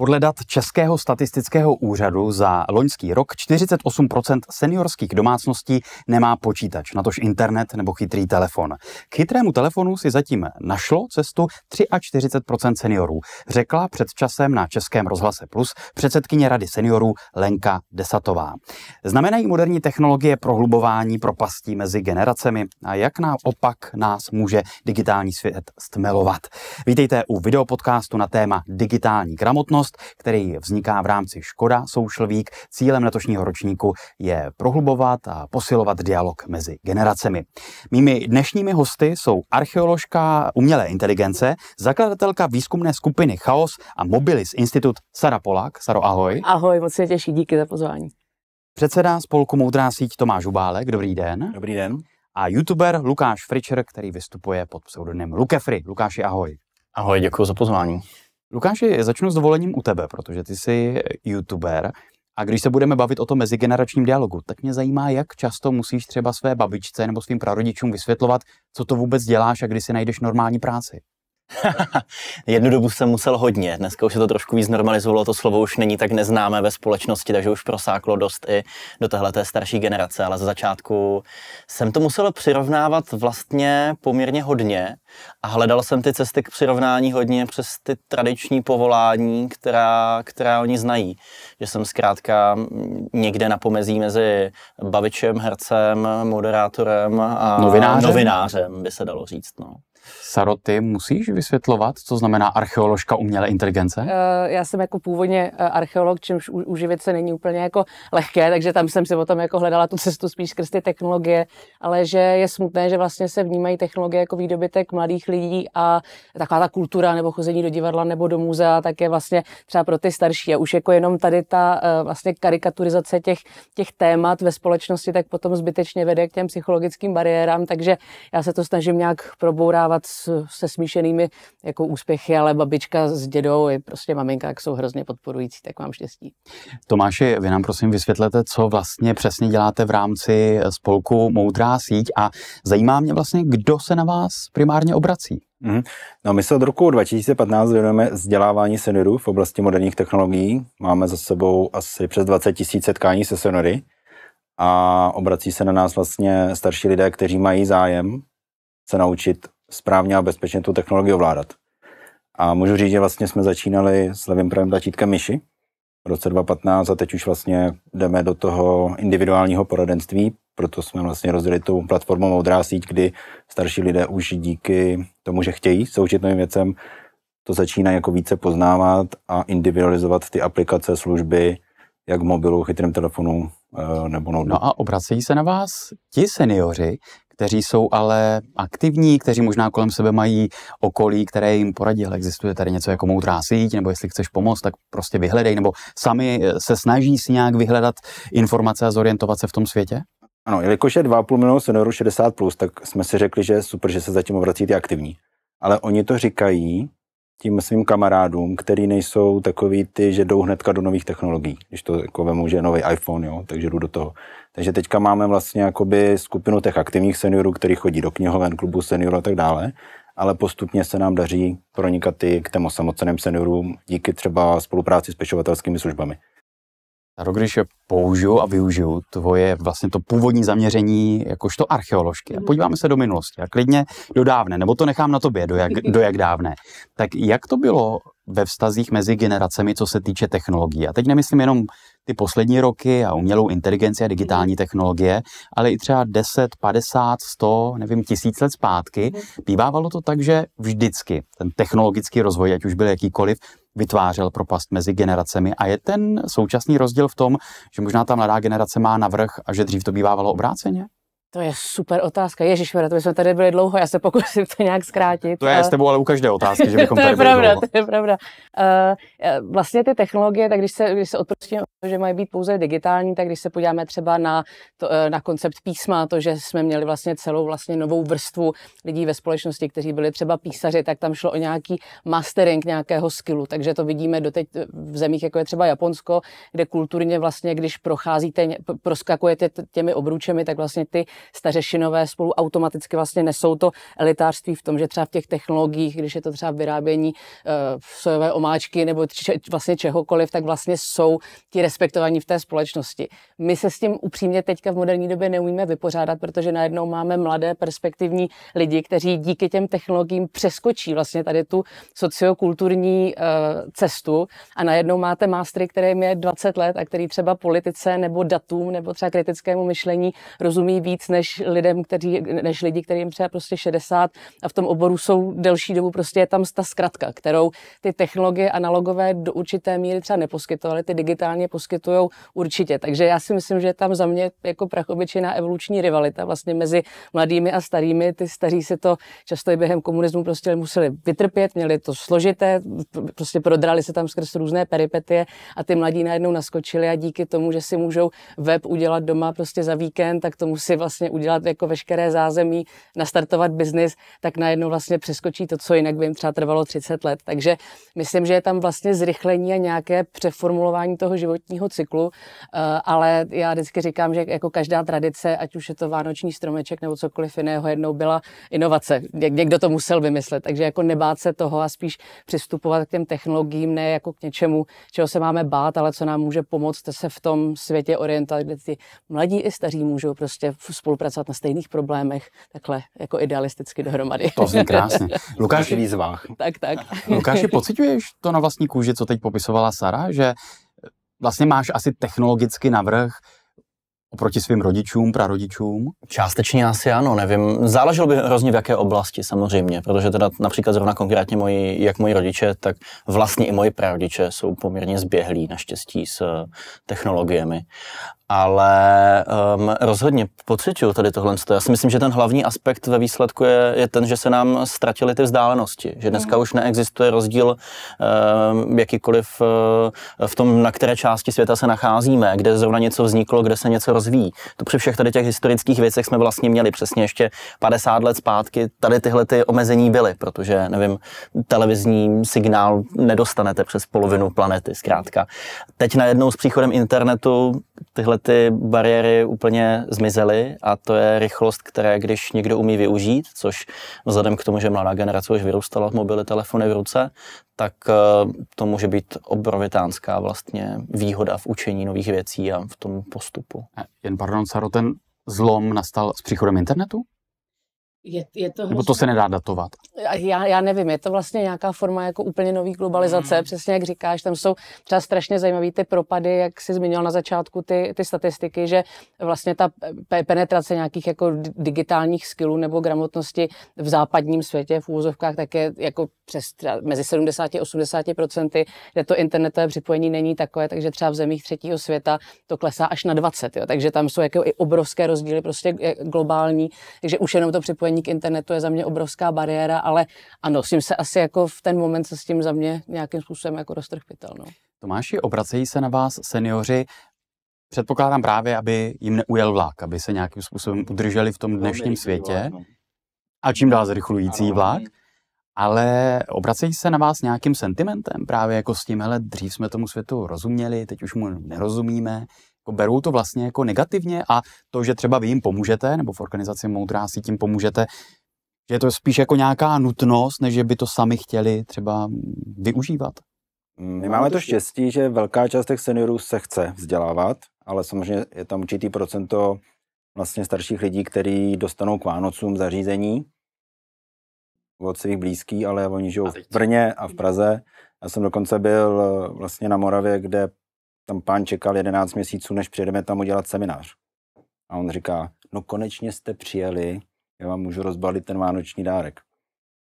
Podle dat Českého statistického úřadu za loňský rok 48 seniorských domácností nemá počítač, natož internet nebo chytrý telefon. K chytrému telefonu si zatím našlo cestu 43 seniorů, řekla před časem na Českém rozhlase Plus předsedkyně Rady seniorů Lenka Desatová. Znamenají moderní technologie prohlubování propastí mezi generacemi a jak naopak nás může digitální svět stmelovat. Vítejte u videopodcastu na téma digitální gramotnost most, který vzniká v rámci Škoda Social Week. Cílem letošního ročníku je prohlubovat a posilovat dialog mezi generacemi. Mými dnešními hosty jsou archeoložka umělé inteligence, zakladatelka výzkumné skupiny Chaos a Mobilis Institut Sara Polák. Saro, ahoj. Ahoj, moc se těší, díky za pozvání. Předseda spolku Moudrá síť Tomáš Ubálek, dobrý den. Dobrý den. A youtuber Lukáš Fričer, který vystupuje pod pseudonymem Lukefry. Lukáši, ahoj. Ahoj, děkuji za pozvání. Lukáši, začnu s dovolením u tebe, protože ty jsi youtuber. A když se budeme bavit o tom mezigeneračním dialogu, tak mě zajímá, jak často musíš třeba své babičce nebo svým prarodičům vysvětlovat, co to vůbec děláš a kdy si najdeš normální práci. Jednu dobu jsem musel hodně, dneska už se to trošku víc normalizovalo, to slovo už není tak neznámé ve společnosti, takže už prosáklo dost i do téhle té starší generace, ale za začátku jsem to musel přirovnávat vlastně poměrně hodně a hledal jsem ty cesty k přirovnání hodně přes ty tradiční povolání, která, která oni znají. Že jsem zkrátka někde na pomezí mezi bavičem, hercem, moderátorem a novinářem, novinářem by se dalo říct. No. Saro, ty musíš vysvětlovat, co znamená archeoložka umělé inteligence? Eh, já jsem jako původně eh, archeolog, čímž uživit se není úplně jako lehké, takže tam jsem si potom jako hledala tu cestu spíš skrz ty technologie, ale že je smutné, že vlastně se vnímají technologie jako výdobytek mladých lidí a taková ta kultura nebo chození do divadla nebo do muzea, tak je vlastně třeba pro ty starší. A už jako jenom tady ta eh, vlastně karikaturizace těch, těch témat ve společnosti, tak potom zbytečně vede k těm psychologickým bariérám, takže já se to snažím nějak probourávat setkávat s, se smíšenými jako úspěchy, ale babička s dědou i prostě maminka, jak jsou hrozně podporující, tak mám štěstí. Tomáši, vy nám prosím vysvětlete, co vlastně přesně děláte v rámci spolku Moudrá síť a zajímá mě vlastně, kdo se na vás primárně obrací. Mm. No, my se od roku 2015 věnujeme vzdělávání seniorů v oblasti moderních technologií. Máme za sebou asi přes 20 tisíc setkání se seniory a obrací se na nás vlastně starší lidé, kteří mají zájem se naučit správně a bezpečně tu technologii ovládat. A můžu říct, že vlastně jsme začínali s levým pravým tlačítkem myši v roce 2015 a teď už vlastně jdeme do toho individuálního poradenství, proto jsme vlastně rozdělili tu platformu Moudrá síť, kdy starší lidé už díky tomu, že chtějí soužit novým věcem, to začíná jako více poznávat a individualizovat ty aplikace, služby, jak v mobilu, chytrém telefonu eh, nebo notebooku. No a obracejí se na vás ti seniori, kteří jsou ale aktivní, kteří možná kolem sebe mají okolí, které jim poradí, ale Existuje tady něco jako moudrá síť, nebo jestli chceš pomoct, tak prostě vyhledej, nebo sami eh, se snaží si nějak vyhledat informace a zorientovat se v tom světě? Ano, jelikož je 2,5 milionu seniorů 60+, plus, tak jsme si řekli, že je super, že se zatím obrací ty aktivní. Ale oni to říkají tím svým kamarádům, který nejsou takový ty, že jdou hnedka do nových technologií. Když to jako vemu, že je nový iPhone, jo, takže jdu do toho. Takže teďka máme vlastně jakoby skupinu těch aktivních seniorů, kteří chodí do knihoven, klubu seniorů a tak dále, ale postupně se nám daří pronikat i k těm osamoceným seniorům díky třeba spolupráci s pečovatelskými službami. Taro, když použiju a využiju tvoje vlastně to původní zaměření jakožto archeoložky a mhm. podíváme se do minulosti a klidně do dávné, nebo to nechám na tobě, do jak, do jak dávné, tak jak to bylo ve vztazích mezi generacemi, co se týče technologií? A teď nemyslím jenom ty poslední roky a umělou inteligenci a digitální mhm. technologie, ale i třeba 10, 50, 100, nevím, tisíc let zpátky, mhm. bývávalo to tak, že vždycky ten technologický rozvoj, ať už byl jakýkoliv, vytvářel propast mezi generacemi. A je ten současný rozdíl v tom, že možná ta mladá generace má navrh a že dřív to bývávalo obráceně? To je super otázka. Ježíš, to bychom tady byli dlouho, já se pokusím to nějak zkrátit. To je ale... s tebou ale u každé otázky, že bychom to je tady byli pravda, dlouho. To je pravda, uh, Vlastně ty technologie, tak když se, když se odprostíme, že mají být pouze digitální, tak když se podíváme třeba na, to, eh, na koncept písma, to, že jsme měli vlastně celou vlastně novou vrstvu lidí ve společnosti, kteří byli třeba písaři, tak tam šlo o nějaký mastering nějakého skillu. Takže to vidíme doteď v zemích, jako je třeba Japonsko, kde kulturně vlastně, když procházíte, proskakujete těmi obručemi, tak vlastně ty stařešinové spolu automaticky vlastně nesou to elitářství v tom, že třeba v těch technologiích, když je to třeba vyrábění eh, sojové omáčky nebo če, vlastně čehokoliv, tak vlastně jsou ti respektovaní v té společnosti. My se s tím upřímně teďka v moderní době neumíme vypořádat, protože najednou máme mladé perspektivní lidi, kteří díky těm technologiím přeskočí vlastně tady tu sociokulturní eh, cestu a najednou máte mástry, které je 20 let a který třeba politice nebo datům nebo třeba kritickému myšlení rozumí víc než lidem, kteří, než lidi, kterým třeba prostě 60 a v tom oboru jsou delší dobu, prostě je tam ta zkratka, kterou ty technologie analogové do určité míry třeba neposkytovaly, ty digitálně poskytují určitě. Takže já si myslím, že tam za mě jako prachobyčejná evoluční rivalita vlastně mezi mladými a starými. Ty staří si to často i během komunismu prostě museli vytrpět, měli to složité, prostě prodrali se tam skrz různé peripetie a ty mladí najednou naskočili a díky tomu, že si můžou web udělat doma prostě za víkend, tak tomu si vlastně vlastně udělat jako veškeré zázemí, nastartovat biznis, tak najednou vlastně přeskočí to, co jinak by jim třeba trvalo 30 let. Takže myslím, že je tam vlastně zrychlení a nějaké přeformulování toho životního cyklu, eh, ale já vždycky říkám, že jako každá tradice, ať už je to vánoční stromeček nebo cokoliv jiného, jednou byla inovace. Někdo to musel vymyslet, takže jako nebát se toho a spíš přistupovat k těm technologiím, ne jako k něčemu, čeho se máme bát, ale co nám může pomoct se v tom světě orientovat, kde ty mladí i staří můžou prostě spolu spolupracovat na stejných problémech, takhle jako idealisticky dohromady. To zní krásně. Lukáš, výzvách. Tak, tak. Lukáši, pociťuješ to na vlastní kůži, co teď popisovala Sara, že vlastně máš asi technologicky navrh oproti svým rodičům, prarodičům? Částečně asi ano, nevím. Záleželo by hrozně v jaké oblasti samozřejmě, protože teda například zrovna konkrétně moji, jak moji rodiče, tak vlastně i moji prarodiče jsou poměrně zběhlí naštěstí s eh, technologiemi ale um, rozhodně pocituju tady tohle. Já si myslím, že ten hlavní aspekt ve výsledku je, je ten, že se nám ztratily ty vzdálenosti. Že dneska mm. už neexistuje rozdíl um, jakýkoliv uh, v tom, na které části světa se nacházíme, kde zrovna něco vzniklo, kde se něco rozvíjí. To při všech tady těch historických věcech jsme vlastně měli přesně ještě 50 let zpátky. Tady tyhle ty omezení byly, protože, nevím, televizní signál nedostanete přes polovinu planety, zkrátka. Teď najednou s příchodem internetu tyhle ty bariéry úplně zmizely a to je rychlost, které když někdo umí využít, což vzhledem k tomu, že mladá generace už vyrůstala v mobily telefony v ruce, tak eh, to může být obrovitánská vlastně výhoda v učení nových věcí a v tom postupu. Jen pardon, Saro, ten zlom nastal s příchodem internetu? Je, je to hrozně... Nebo to se nedá datovat? Já, já nevím, je to vlastně nějaká forma jako úplně nový globalizace, mm. přesně jak říkáš, tam jsou třeba strašně zajímavé ty propady, jak jsi zmínil na začátku ty, ty statistiky, že vlastně ta penetrace nějakých jako digitálních skillů nebo gramotnosti v západním světě v úvozovkách tak je jako přes mezi 70 a 80 procenty, kde to internetové připojení není takové, takže třeba v zemích třetího světa to klesá až na 20, jo, takže tam jsou jako i obrovské rozdíly prostě globální, takže už jenom to připojení připojení k internetu je za mě obrovská bariéra, ale ano, s tím se asi jako v ten moment se s tím za mě nějakým způsobem jako roztrhpitel. No. Tomáši, obracejí se na vás seniori předpokládám právě, aby jim neujel vlak, aby se nějakým způsobem udrželi v tom dnešním světě no. a čím dál zrychlující vlak. Ale obracejí se na vás nějakým sentimentem, právě jako s tím, hele, dřív jsme tomu světu rozuměli, teď už mu nerozumíme, jako berou to vlastně jako negativně a to, že třeba vy jim pomůžete, nebo v organizaci Moudrá si tím pomůžete, že je to spíš jako nějaká nutnost, než že by to sami chtěli třeba využívat. My máme to štěstí, že velká část těch seniorů se chce vzdělávat, ale samozřejmě je tam určitý procento vlastně starších lidí, kteří dostanou k Vánocům zařízení od svých blízkých, ale oni žijou v Brně a v Praze. Já jsem dokonce byl eh, vlastně na Moravě, kde tam pán čekal 11 měsíců, než přijedeme tam udělat seminář. A on říká, no konečně jste přijeli, já vám můžu rozbalit ten vánoční dárek.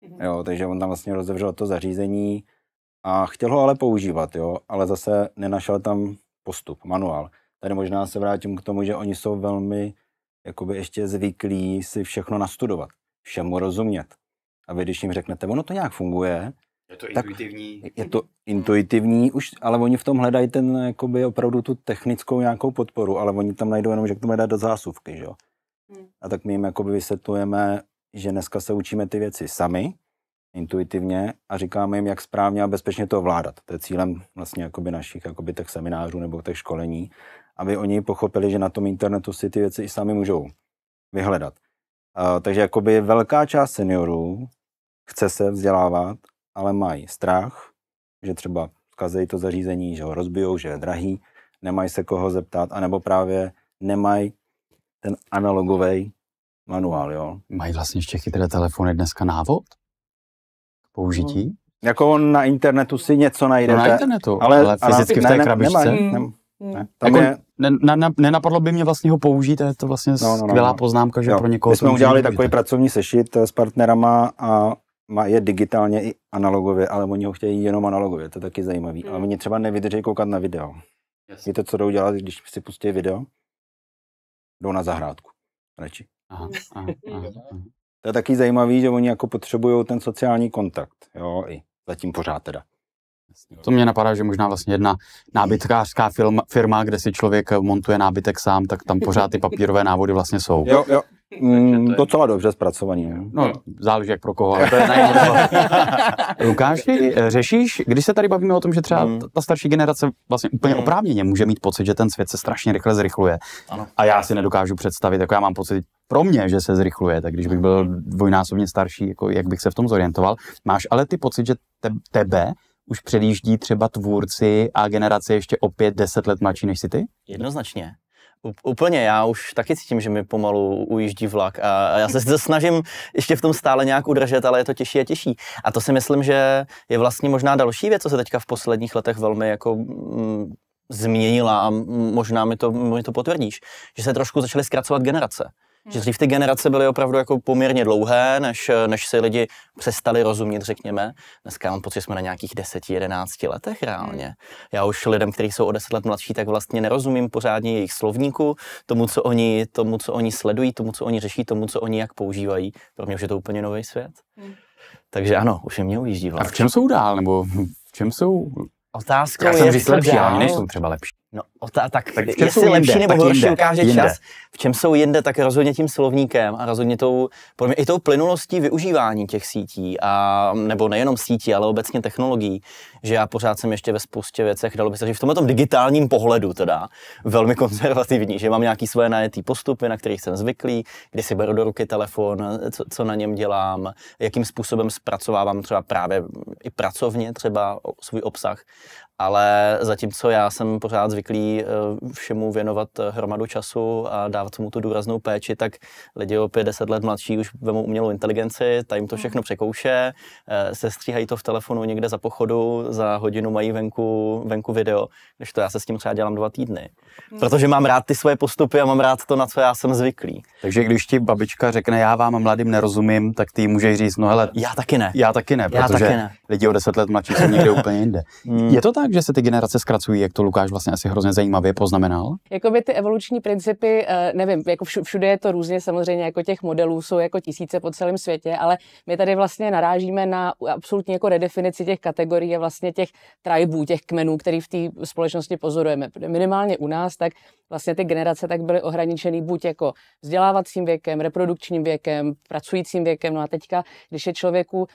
Mm-hmm. Jo, takže on tam vlastně rozevřel to zařízení a chtěl ho ale používat, jo, ale zase nenašel tam postup, manuál. Tady možná se vrátím k tomu, že oni jsou velmi jakoby ještě zvyklí si všechno nastudovat, všemu rozumět. A vy, když jim řeknete, ono to nějak funguje, je to intuitivní. je to intuitivní už, ale oni v tom hledají ten, jakoby opravdu tu technickou nějakou podporu, ale oni tam najdou jenom, že k tomu dát do zásuvky, že jo. Hmm. A tak my jim jakoby vysvětlujeme, že dneska se učíme ty věci sami, intuitivně a říkáme jim, jak správně a bezpečně to ovládat. To je cílem vlastně jakoby našich jakoby těch seminářů nebo těch školení, aby oni pochopili, že na tom internetu si ty věci i sami můžou vyhledat. Uh, takže jakoby velká část seniorů chce se vzdělávat, ale mají strach, že třeba zkazejí to zařízení, že ho rozbijou, že je drahý, nemají se koho zeptat, anebo právě nemají ten analogový manuál, jo. Mají vlastně ještě chytré telefony dneska návod k použití? No, jako on na internetu si něco najde. No na internetu, ale, ale fyzicky ale, v té ne, krabičce. Nemají, mm, ne, mm. ne, tam jako, je... ne, na, na, nenapadlo by mě vlastně ho použít, je to vlastně no, no, no, skvělá no. poznámka, že jo, pro někoho... My jsme udělali takový pracovní sešit eh, s partnerama a má je digitálně i analogově, ale oni ho chtějí jenom analogově, to je taky zajímavý. Hmm. Ale oni třeba nevydrží koukat na video. Je Víte, co jdou dělat, když si pustí video? Jdou na zahrádku. Radši. Aha, hmm. aha, aha, hmm. aha. To je taky zajímavý, že oni jako potřebují ten sociální kontakt. Jo, i zatím pořád teda. To mě napadá, že možná vlastně jedna nábytkářská firma, kde si člověk montuje nábytek sám, tak tam pořád ty papírové návody vlastně jsou. Jo, jo, Mm, to je... Docela dobře zpracovaný. Ne? No, záleží jak pro koho. To je Lukáš, řešíš, když se tady bavíme o tom, že třeba mm. ta starší generace vlastně úplně mm. oprávněně může mít pocit, že ten svět se strašně rychle zrychluje. Ano. A já si nedokážu představit, jako já mám pocit, pro mě, že se zrychluje, tak když bych byl mm. dvojnásobně starší, jako jak bych se v tom zorientoval. Máš ale ty pocit, že tebe už předjíždí třeba tvůrci a generace ještě opět deset let mladší než si ty? Jednoznačně. Úplně, já už taky cítím, že mi pomalu ujíždí vlak a já se to snažím ještě v tom stále nějak udržet, ale je to těžší a těžší. A to si myslím, že je vlastně možná další věc, co se teďka v posledních letech velmi jako mm, změnila a možná mi to, mi to potvrdíš, že se trošku začaly zkracovat generace. Hmm. Že dřív ty generace byly opravdu jako poměrně dlouhé, než, než si lidi přestali rozumět, řekněme. Dneska mám pocit, že jsme na nějakých 10-11 letech reálně. Hmm. Já už lidem, kteří jsou o 10 let mladší, tak vlastně nerozumím pořádně jejich slovníku, tomu, co oni, tomu, co oni sledují, tomu, co oni řeší, tomu, co oni jak používají. Pro mě už je to úplně nový svět. Hmm. Takže ano, už je mě ujíždí vlastně. A v vlastně. čem jsou dál, nebo v čem jsou Otázka já jsem je, říct lepší, dál. ale jsou třeba lepší. No, ta, tak, tak jestli lepší jinde, nebo horší ukáže jinde. čas, v čem jsou jinde, tak rozhodně tím slovníkem a rozhodně tou, mě, i tou plynulostí využívání těch sítí, a, nebo nejenom sítí, ale obecně technologií, že já pořád jsem ještě ve spoustě věcech, dalo by se říct, v tomhle digitálním pohledu teda, velmi konzervativní, že mám nějaký svoje najetý postupy, na kterých jsem zvyklý, kdy si beru do ruky telefon, co, co na něm dělám, jakým způsobem zpracovávám třeba právě i pracovně třeba svůj obsah ale zatímco já jsem pořád zvyklý eh, všemu věnovat eh, hromadu času a dávat mu tu důraznou péči, tak lidi o 50 let mladší už vemou umělou inteligenci, ta jim to hmm. všechno překouše, eh, stříhají to v telefonu někde za pochodu, za hodinu mají venku, venku video, když to já se s tím třeba dělám dva týdny. Hmm. Protože mám rád ty svoje postupy a mám rád to, na co já jsem zvyklý. Takže když ti babička řekne, já vám mladým nerozumím, tak ty můžeš říct, no hele, já taky ne. Já taky ne, já protože taky ne. lidi o 10 let mladší jsou někde úplně jinde. Hmm. Je to tak? tak, že se ty generace zkracují, jak to Lukáš vlastně asi hrozně zajímavě poznamenal? Jakoby ty evoluční principy, eh, nevím, jako všude je to různě, samozřejmě jako těch modelů jsou jako tisíce po celém světě, ale my tady vlastně narážíme na absolutní jako redefinici těch kategorií a vlastně těch tribů, těch kmenů, který v té společnosti pozorujeme. Minimálně u nás, tak vlastně ty generace tak byly ohraničený buď jako vzdělávacím věkem, reprodukčním věkem, pracujícím věkem. No a teďka, když je člověku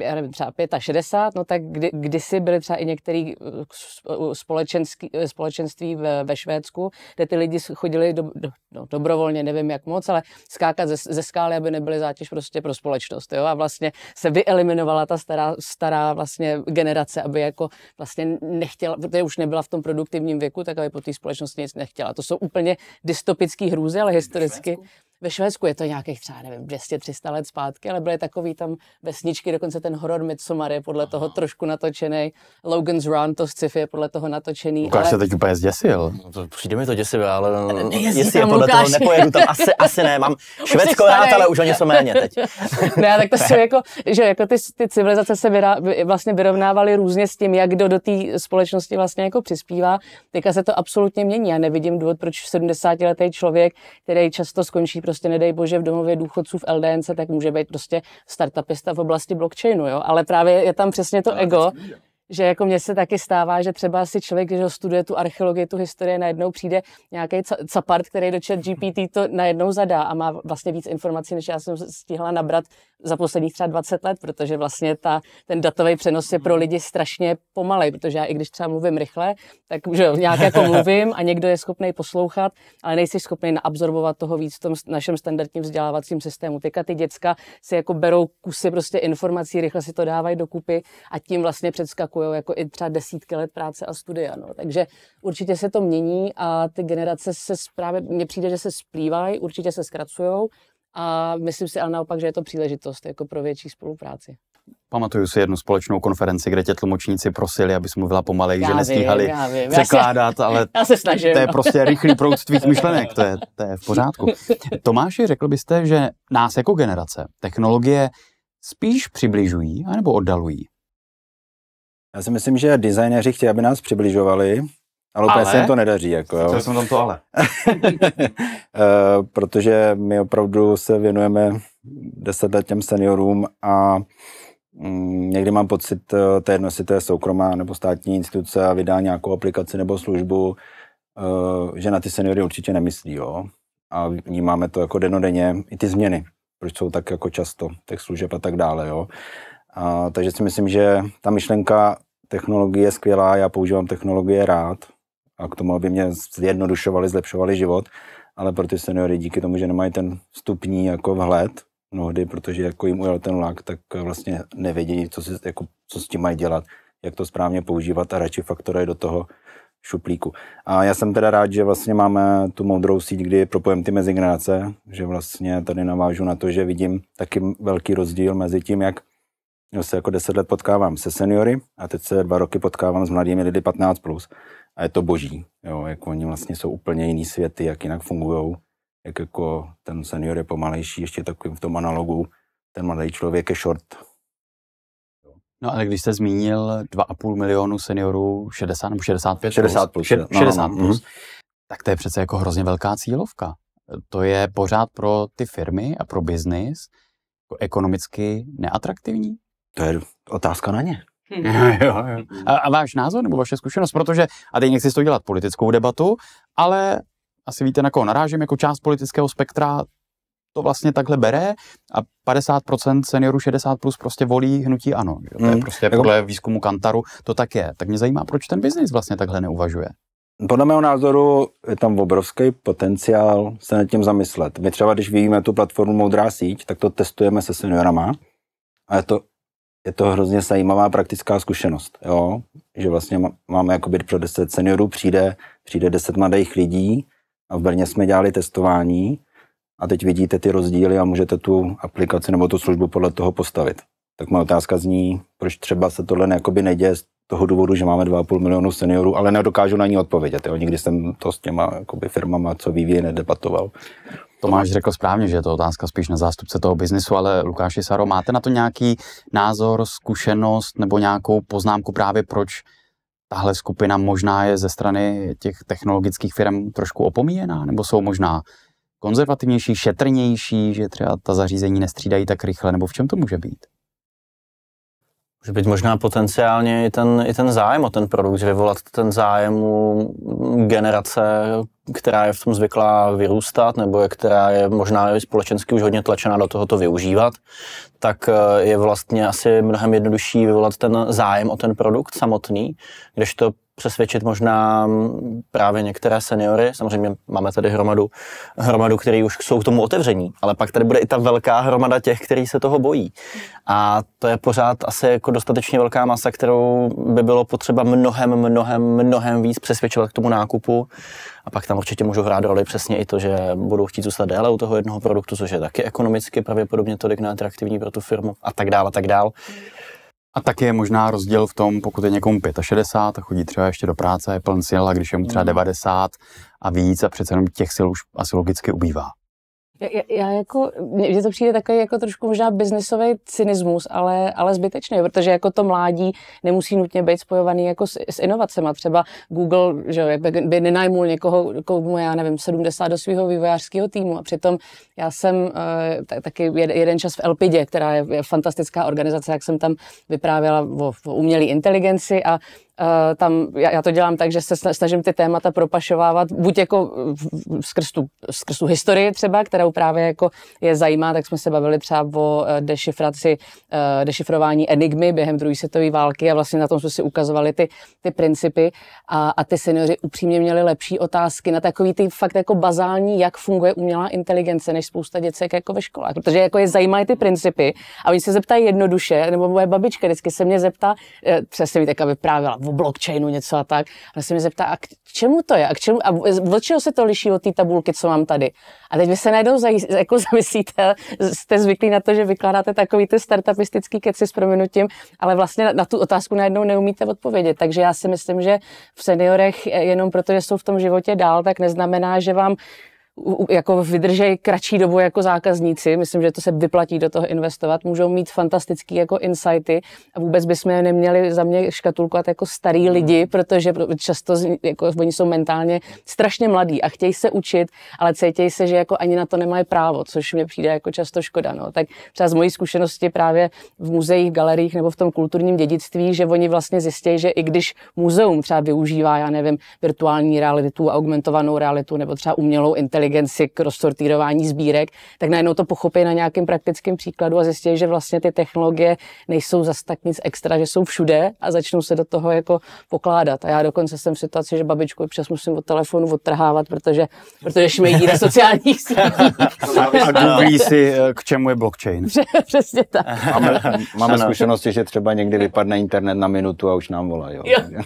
já nevím, třeba 65, no tak kdy, kdysi byly třeba i některé Eh, eh, společenství ve, ve Švédsku, kde ty lidi chodili do, do, no, dobrovolně, nevím jak moc, ale skákat ze, ze skály, aby nebyly zátěž prostě pro společnost. Jo? A vlastně se vyeliminovala ta stará, stará vlastně generace, aby jako vlastně nechtěla, protože už nebyla v tom produktivním věku, tak aby po té společnosti nic nechtěla. To jsou úplně dystopické hrůzy, ale historicky. Švédsku? Ve Švédsku je to nějakých třeba, nevím, 200-300 let zpátky, ale byly takový tam vesničky, dokonce ten horor Midsommar je podle Aha. toho trošku natočený, Logan's Run, to sci-fi je podle toho natočený. Lukáš ale... se teď úplně zděsil. No to, přijde mi to děsivé, ale no, no, jestli je podle Lukáš. toho nepojedu, tam asi, asi ne. Mám Švédsko rád, ale už o něco méně teď. ne, tak to jsou jako, že jako ty, ty civilizace se vyrá, vlastně vyrovnávaly různě s tím, jak kdo do té společnosti vlastně jako přispívá. Teďka se to absolutně mění. Já nevidím důvod, proč 70-letý člověk, který často skončí prostě nedej bože v domově důchodců v LDNC, tak může být prostě startupista v oblasti blockchainu, jo? ale právě je tam přesně to ego, že jako mně se taky stává, že třeba si člověk, když ho studuje tu archeologii, tu historii, najednou přijde nějaký capart, který do chat GPT to najednou zadá a má vlastně víc informací, než já jsem stihla nabrat za posledních třeba 20 let, protože vlastně ta, ten datový přenos je pro hmm. lidi strašně pomalej, protože já i když třeba mluvím rychle, tak že nějak jako mluvím a někdo je schopný poslouchat, ale nejsi schopný naabsorbovat toho víc v tom našem standardním vzdělávacím systému. Teďka ty děcka si jako berou kusy prostě informací, rychle si to dávají dokupy a tím vlastně předskakují jako i třeba desítky let práce a studia. No. Takže určitě se to mění a ty generace se právě, mně přijde, že se splývají, určitě se zkracují a myslím si ale naopak, že je to příležitost jako pro větší spolupráci. Pamatuju si jednu společnou konferenci, kde tě tlumočníci prosili, abys mluvila pomalej, já že nestíhali já vím. překládat, já ale já se snažím. to je no. prostě rychlý proud tvých myšlenek, to je, to je v pořádku. Tomáši, řekl byste, že nás jako generace technologie spíš přibližují anebo oddalují? Já si myslím, že designéři chtějí, aby nás přibližovali, ale úplně ale... se jim to nedaří. Jako, jo. jsem tam to ale. Eh, protože my opravdu se věnujeme deset let těm seniorům a mm, někdy mám pocit, eh, to je jedno, jestli to je soukromá nebo státní instituce a vydá nějakou aplikaci nebo službu, eh, že na ty seniory určitě nemyslí. Jo? A vnímáme to jako denodenně, i ty změny, proč jsou tak jako často těch služeb a tak dále. Jo? A, takže si myslím, že ta myšlenka technologie je skvělá, já používám technologie rád, a k tomu, aby mě zjednodušovali, zlepšovali život, ale pro ty seniory díky tomu, že nemají ten vstupní jako vhled, mnohdy, protože jako jim ujel ten lak, tak vlastně nevědí, co, si, jako, co s tím mají dělat, jak to správně používat a radši faktory do toho šuplíku. A já jsem teda rád, že vlastně máme tu moudrou síť, kdy propojím ty mezigenerace, že vlastně tady navážu na to, že vidím taky velký rozdíl mezi tím, jak se jako deset let potkávám se seniory a teď se dva roky potkávám s mladými lidi 15+. Plus a je to boží. Jo, jako oni vlastně jsou úplně jiný světy, jak jinak fungují. Jak jako ten senior je pomalejší, ještě takovým v tom analogu, ten mladý člověk je short. No ale když jste zmínil 2,5 milionu seniorů 60 nebo 65 60 plus, 60 plus, 60 no, no, no. Mhm. plus mm. tak to je přece jako hrozně velká cílovka. To je pořád pro ty firmy a pro biznis jako ekonomicky neatraktivní? To je otázka na ně. Hm. jo, jo. Hm. A, a váš názor nebo vaše zkušenost, protože, a teď nechci to dělat politickou debatu, ale asi víte, na koho narážím, jako část politického spektra to vlastně takhle bere a 50% seniorů 60 plus prostě volí hnutí ano. Že? To je hmm. prostě jako- podle výzkumu Kantaru, to tak je. Tak mě zajímá, proč ten biznis vlastně takhle neuvažuje. Podle mého názoru je tam obrovský potenciál se nad tím zamyslet. My třeba, když vyjíme tu platformu Moudrá síť, tak to testujeme se seniorama a je to je to hrozně zajímavá praktická zkušenost, jo? že vlastně máme jako být pro 10 seniorů, přijde, přijde 10 mladých lidí a v Brně jsme dělali testování a teď vidíte ty rozdíly a můžete tu aplikaci nebo tu službu podle toho postavit. Tak moje otázka zní, proč třeba se tohle jakoby neděje z toho důvodu, že máme 2,5 milionu seniorů, ale nedokážu na ní odpovědět. Jo? Nikdy jsem to s těma jakoby, firmama, co vyvíjí, nedebatoval. Tomáš řekl správně, že je to otázka spíš na zástupce toho biznesu, ale Lukáši Saro, máte na to nějaký názor, zkušenost nebo nějakou poznámku právě proč tahle skupina možná je ze strany těch technologických firm trošku opomíjená, nebo jsou možná konzervativnější, šetrnější, že třeba ta zařízení nestřídají tak rychle, nebo v čem to může být? že byť možná potenciálně i ten, i ten zájem o ten produkt, že vyvolat ten zájem u generace, která je v tom zvyklá vyrůstat, nebo je, která je možná společensky už hodně tlačená do toho to využívat, tak eh, je vlastně asi mnohem jednodušší vyvolat ten zájem o ten produkt samotný, kdežto přesvědčit možná právě některé seniory. Samozřejmě máme tady hromadu, hromadu který už jsou k tomu otevření, ale pak tady bude i ta velká hromada těch, kteří se toho bojí. A to je pořád asi jako dostatečně velká masa, kterou by bylo potřeba mnohem, mnohem, mnohem víc přesvědčovat k tomu nákupu. A pak tam určitě můžou hrát roli přesně i to, že budou chtít zůstat déle u toho jednoho produktu, což je taky ekonomicky pravděpodobně tolik neatraktivní pro tu firmu a tak dále, a tak dále. A taky je možná rozdíl v tom, pokud je někomu 65 a chodí třeba ještě do práce, je pln sil, a když je mu třeba 90 mm. a víc a přece jenom těch sil už asi logicky ubývá. Já, já jako, mně to přijde takový jako trošku možná biznesový cynismus, ale, ale zbytečný, protože jako to mládí nemusí nutně být spojovaný jako s, s inovacemi. Třeba Google že by, by nenajmul někoho, komu já nevím, 70 do svého vývojářského týmu a přitom já jsem uh, taky jeden čas v Elpidě, která je, je fantastická organizace, jak jsem tam vyprávěla o, o umělé inteligenci a Eh, tam, já, já to dělám tak, že se snažím ty témata propašovávat, buď jako skrz tu, skrz tu historii třeba, kterou právě jako je zajímá, tak jsme se bavili třeba o eh, dešifraci, eh, dešifrování enigmy během druhé světové války a vlastně na tom jsme si ukazovali ty, ty principy a, a ty seniori upřímně měli lepší otázky na takový ty fakt jako bazální, jak funguje umělá inteligence, než spousta děcek jako ve školách, protože jako je zajímají ty principy a oni se zeptají jednoduše, nebo moje babička vždycky se mě zeptá, třeba se mi tak vyprávěla, o blockchainu něco a tak. A se mi zeptá, a k čemu to je? A, k čemu, a od čeho se to liší od té tabulky, co mám tady? A teď vy se najednou zaj, jako zamyslíte, jste zvyklí na to, že vykládáte takový ty startupistický keci s prominutím, ale vlastně na, na tu otázku najednou neumíte odpovědět. Takže já si myslím, že v seniorech e, jenom protože jsou v tom životě dál, tak neznamená, že vám jako vydržej kratší dobu jako zákazníci, myslím, že to se vyplatí do toho investovat, můžou mít fantastický jako insighty a vůbec bychom je neměli za mě škatulkovat jako starý hmm. lidi, protože často jako, oni jsou mentálně strašně mladí a chtějí se učit, ale cítí se, že jako ani na to nemají právo, což mi přijde jako často škoda. No. Tak třeba z mojí zkušenosti právě v muzeích, galeriích nebo v tom kulturním dědictví, že oni vlastně zjistí, že i když muzeum třeba využívá, já nevím, virtuální realitu, augmentovanou realitu nebo třeba umělou inteligenci, inteligenci k rozsortírování sbírek, tak najednou to pochopí na nějakém praktickém příkladu a zjistí, že vlastně ty technologie nejsou zas tak nic extra, že jsou všude a začnou se do toho jako pokládat. A já dokonce jsem v situaci, že babičku občas musím od telefonu odtrhávat, protože, protože šmejdí na sociálních sítích. a googlí si, k čemu je blockchain. Přesně tak. Máme, máme zkušenosti, že třeba někdy vypadne internet na minutu a už nám volá. Jo. jo.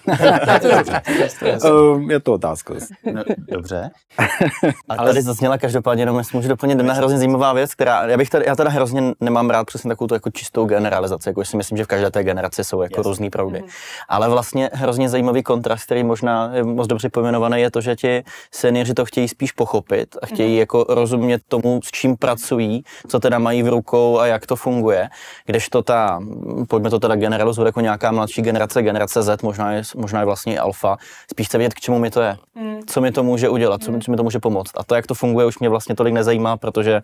Um, je to otázka. No, dobře. Ale tady zazněla každopádně, jenom jestli můžu doplnit, jedna hrozně zajímavá věc, která, já, bych tady, já teda hrozně nemám rád přesně takovou jako čistou generalizaci, jako si myslím, že v každé té generaci jsou jako yes. různé proudy. Mm-hmm. Ale vlastně hrozně zajímavý kontrast, který možná je moc dobře pojmenovaný, je to, že ti seniori to chtějí spíš pochopit a chtějí mm-hmm. jako rozumět tomu, s čím pracují, co teda mají v rukou a jak to funguje, kdežto ta, pojďme to teda generalizovat jako nějaká mladší generace, generace Z, možná je, možná je vlastně alfa, spíš chce vědět, k čemu mi to je, mm. co mi to může udělat, mhm. co mi, to může pomoct. A to jak to funguje, už mě vlastně tolik nezajímá, protože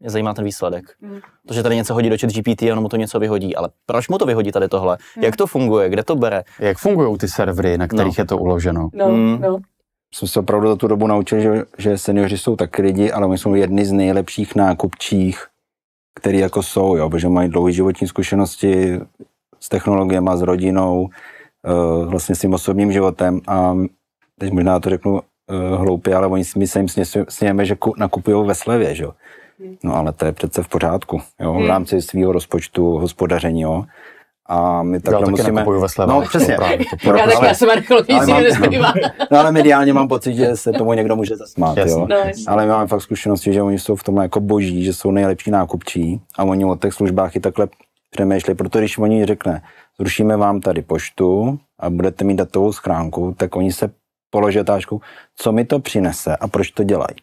mě zajímá ten výsledek. Mm. To, že tady něco hodí do chat GPT a ono mu to něco vyhodí, ale proč mu to vyhodí tady tohle? Mm. Jak to funguje? Kde to bere? Jak fungují ty servery, na no. kterých no. je to uloženo? No, mm. no. Jsem se opravdu za tu dobu naučil, že, že seniori jsou taky lidi, ale my jsou jedni z nejlepších nákupčích, který jako jsou, jo, protože mají dlouhé životní zkušenosti s technologiemi, s rodinou, eh, vlastně s tím osobním životem a teď možná to řeknu uh, hloupě, ale oni si myslím, sněme, že nakupují ve slevě, že No ale to je přece v pořádku, jo, v hmm. rámci svého rozpočtu hospodaření, jo. A my takhle já musíme... ve slevě. no, přesně. Právě, to já taky, já jsem archeologický nezbývá. No ale mediálně mám pocit, že se tomu někdo může zasmát, jasný, jo. No, ale my máme fakt zkušenosti, že oni jsou v tomhle jako boží, že jsou nejlepší nákupčí a oni o těch službách i takhle přemýšlí, proto když oni řekne, zrušíme vám tady poštu a budete mít datovou schránku, tak oni se položí otázku, co mi to přinese a proč to dělají.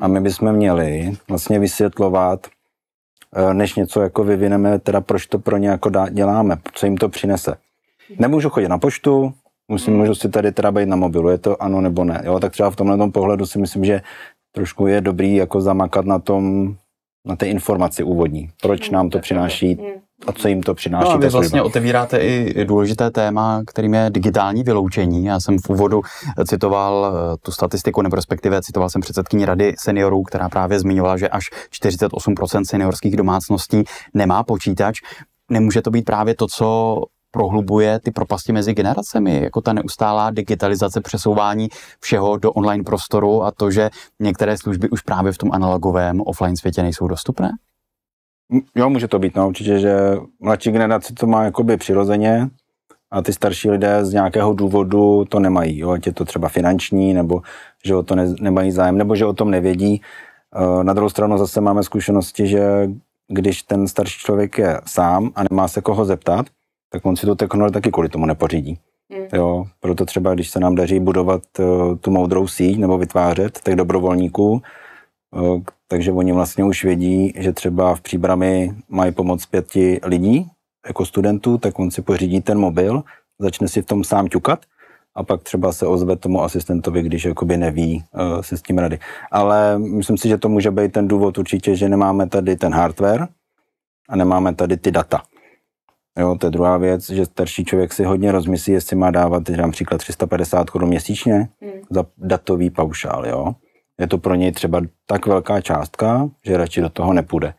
A my bychom měli vlastně vysvětlovat, eh, než něco jako vyvineme, teda proč to pro ně jako děláme, co jim to přinese. Nemůžu chodit na poštu, musím, hmm. můžu si tady teda být na mobilu, je to ano nebo ne. Jo, tak třeba v tomhle pohledu si myslím, že trošku je dobrý jako zamakat na tom, na té informaci úvodní, proč hmm, nám to přináší hmm a co jim to přináší. No a vy vlastně služba. otevíráte i důležité téma, kterým je digitální vyloučení. Já jsem v úvodu eh, citoval eh, tu statistiku, nebo respektive citoval jsem předsedkyni Rady seniorů, která právě zmiňovala, že až 48% seniorských domácností nemá počítač. Nemůže to být právě to, co prohlubuje ty propasti mezi generacemi, jako ta neustálá digitalizace, přesouvání všeho do online prostoru a to, že některé služby už právě v tom analogovém offline světě nejsou dostupné? Jo, může to být, no určitě, že mladší generace to má jakoby přirozeně a ty starší lidé z nějakého důvodu to nemají, jo, ať je to třeba finanční, nebo že o to ne, nemají zájem, nebo že o tom nevědí. Eh, na druhou stranu zase máme zkušenosti, že když ten starší člověk je sám a nemá se koho zeptat, tak on si tu technologii taky kvůli tomu nepořídí. Mm. Jo, proto třeba, když se nám daří budovat eh, tu moudrou síť nebo vytvářet těch dobrovolníků, Eh, takže oni vlastně už vědí, že třeba v příbrami mají pomoc pěti lidí, jako studentů, tak on si pořídí ten mobil, začne si v tom sám ťukat a pak třeba se ozve tomu asistentovi, když jakoby neví uh, s tím rady. Ale myslím si, že to může být ten důvod určitě, že nemáme tady ten hardware a nemáme tady ty data. Jo, to je druhá věc, že starší člověk si hodně rozmyslí, jestli má dávat například 350 korun měsíčně hmm. za datový paušál, jo je to pro něj třeba tak velká částka, že radši do toho nepůjde.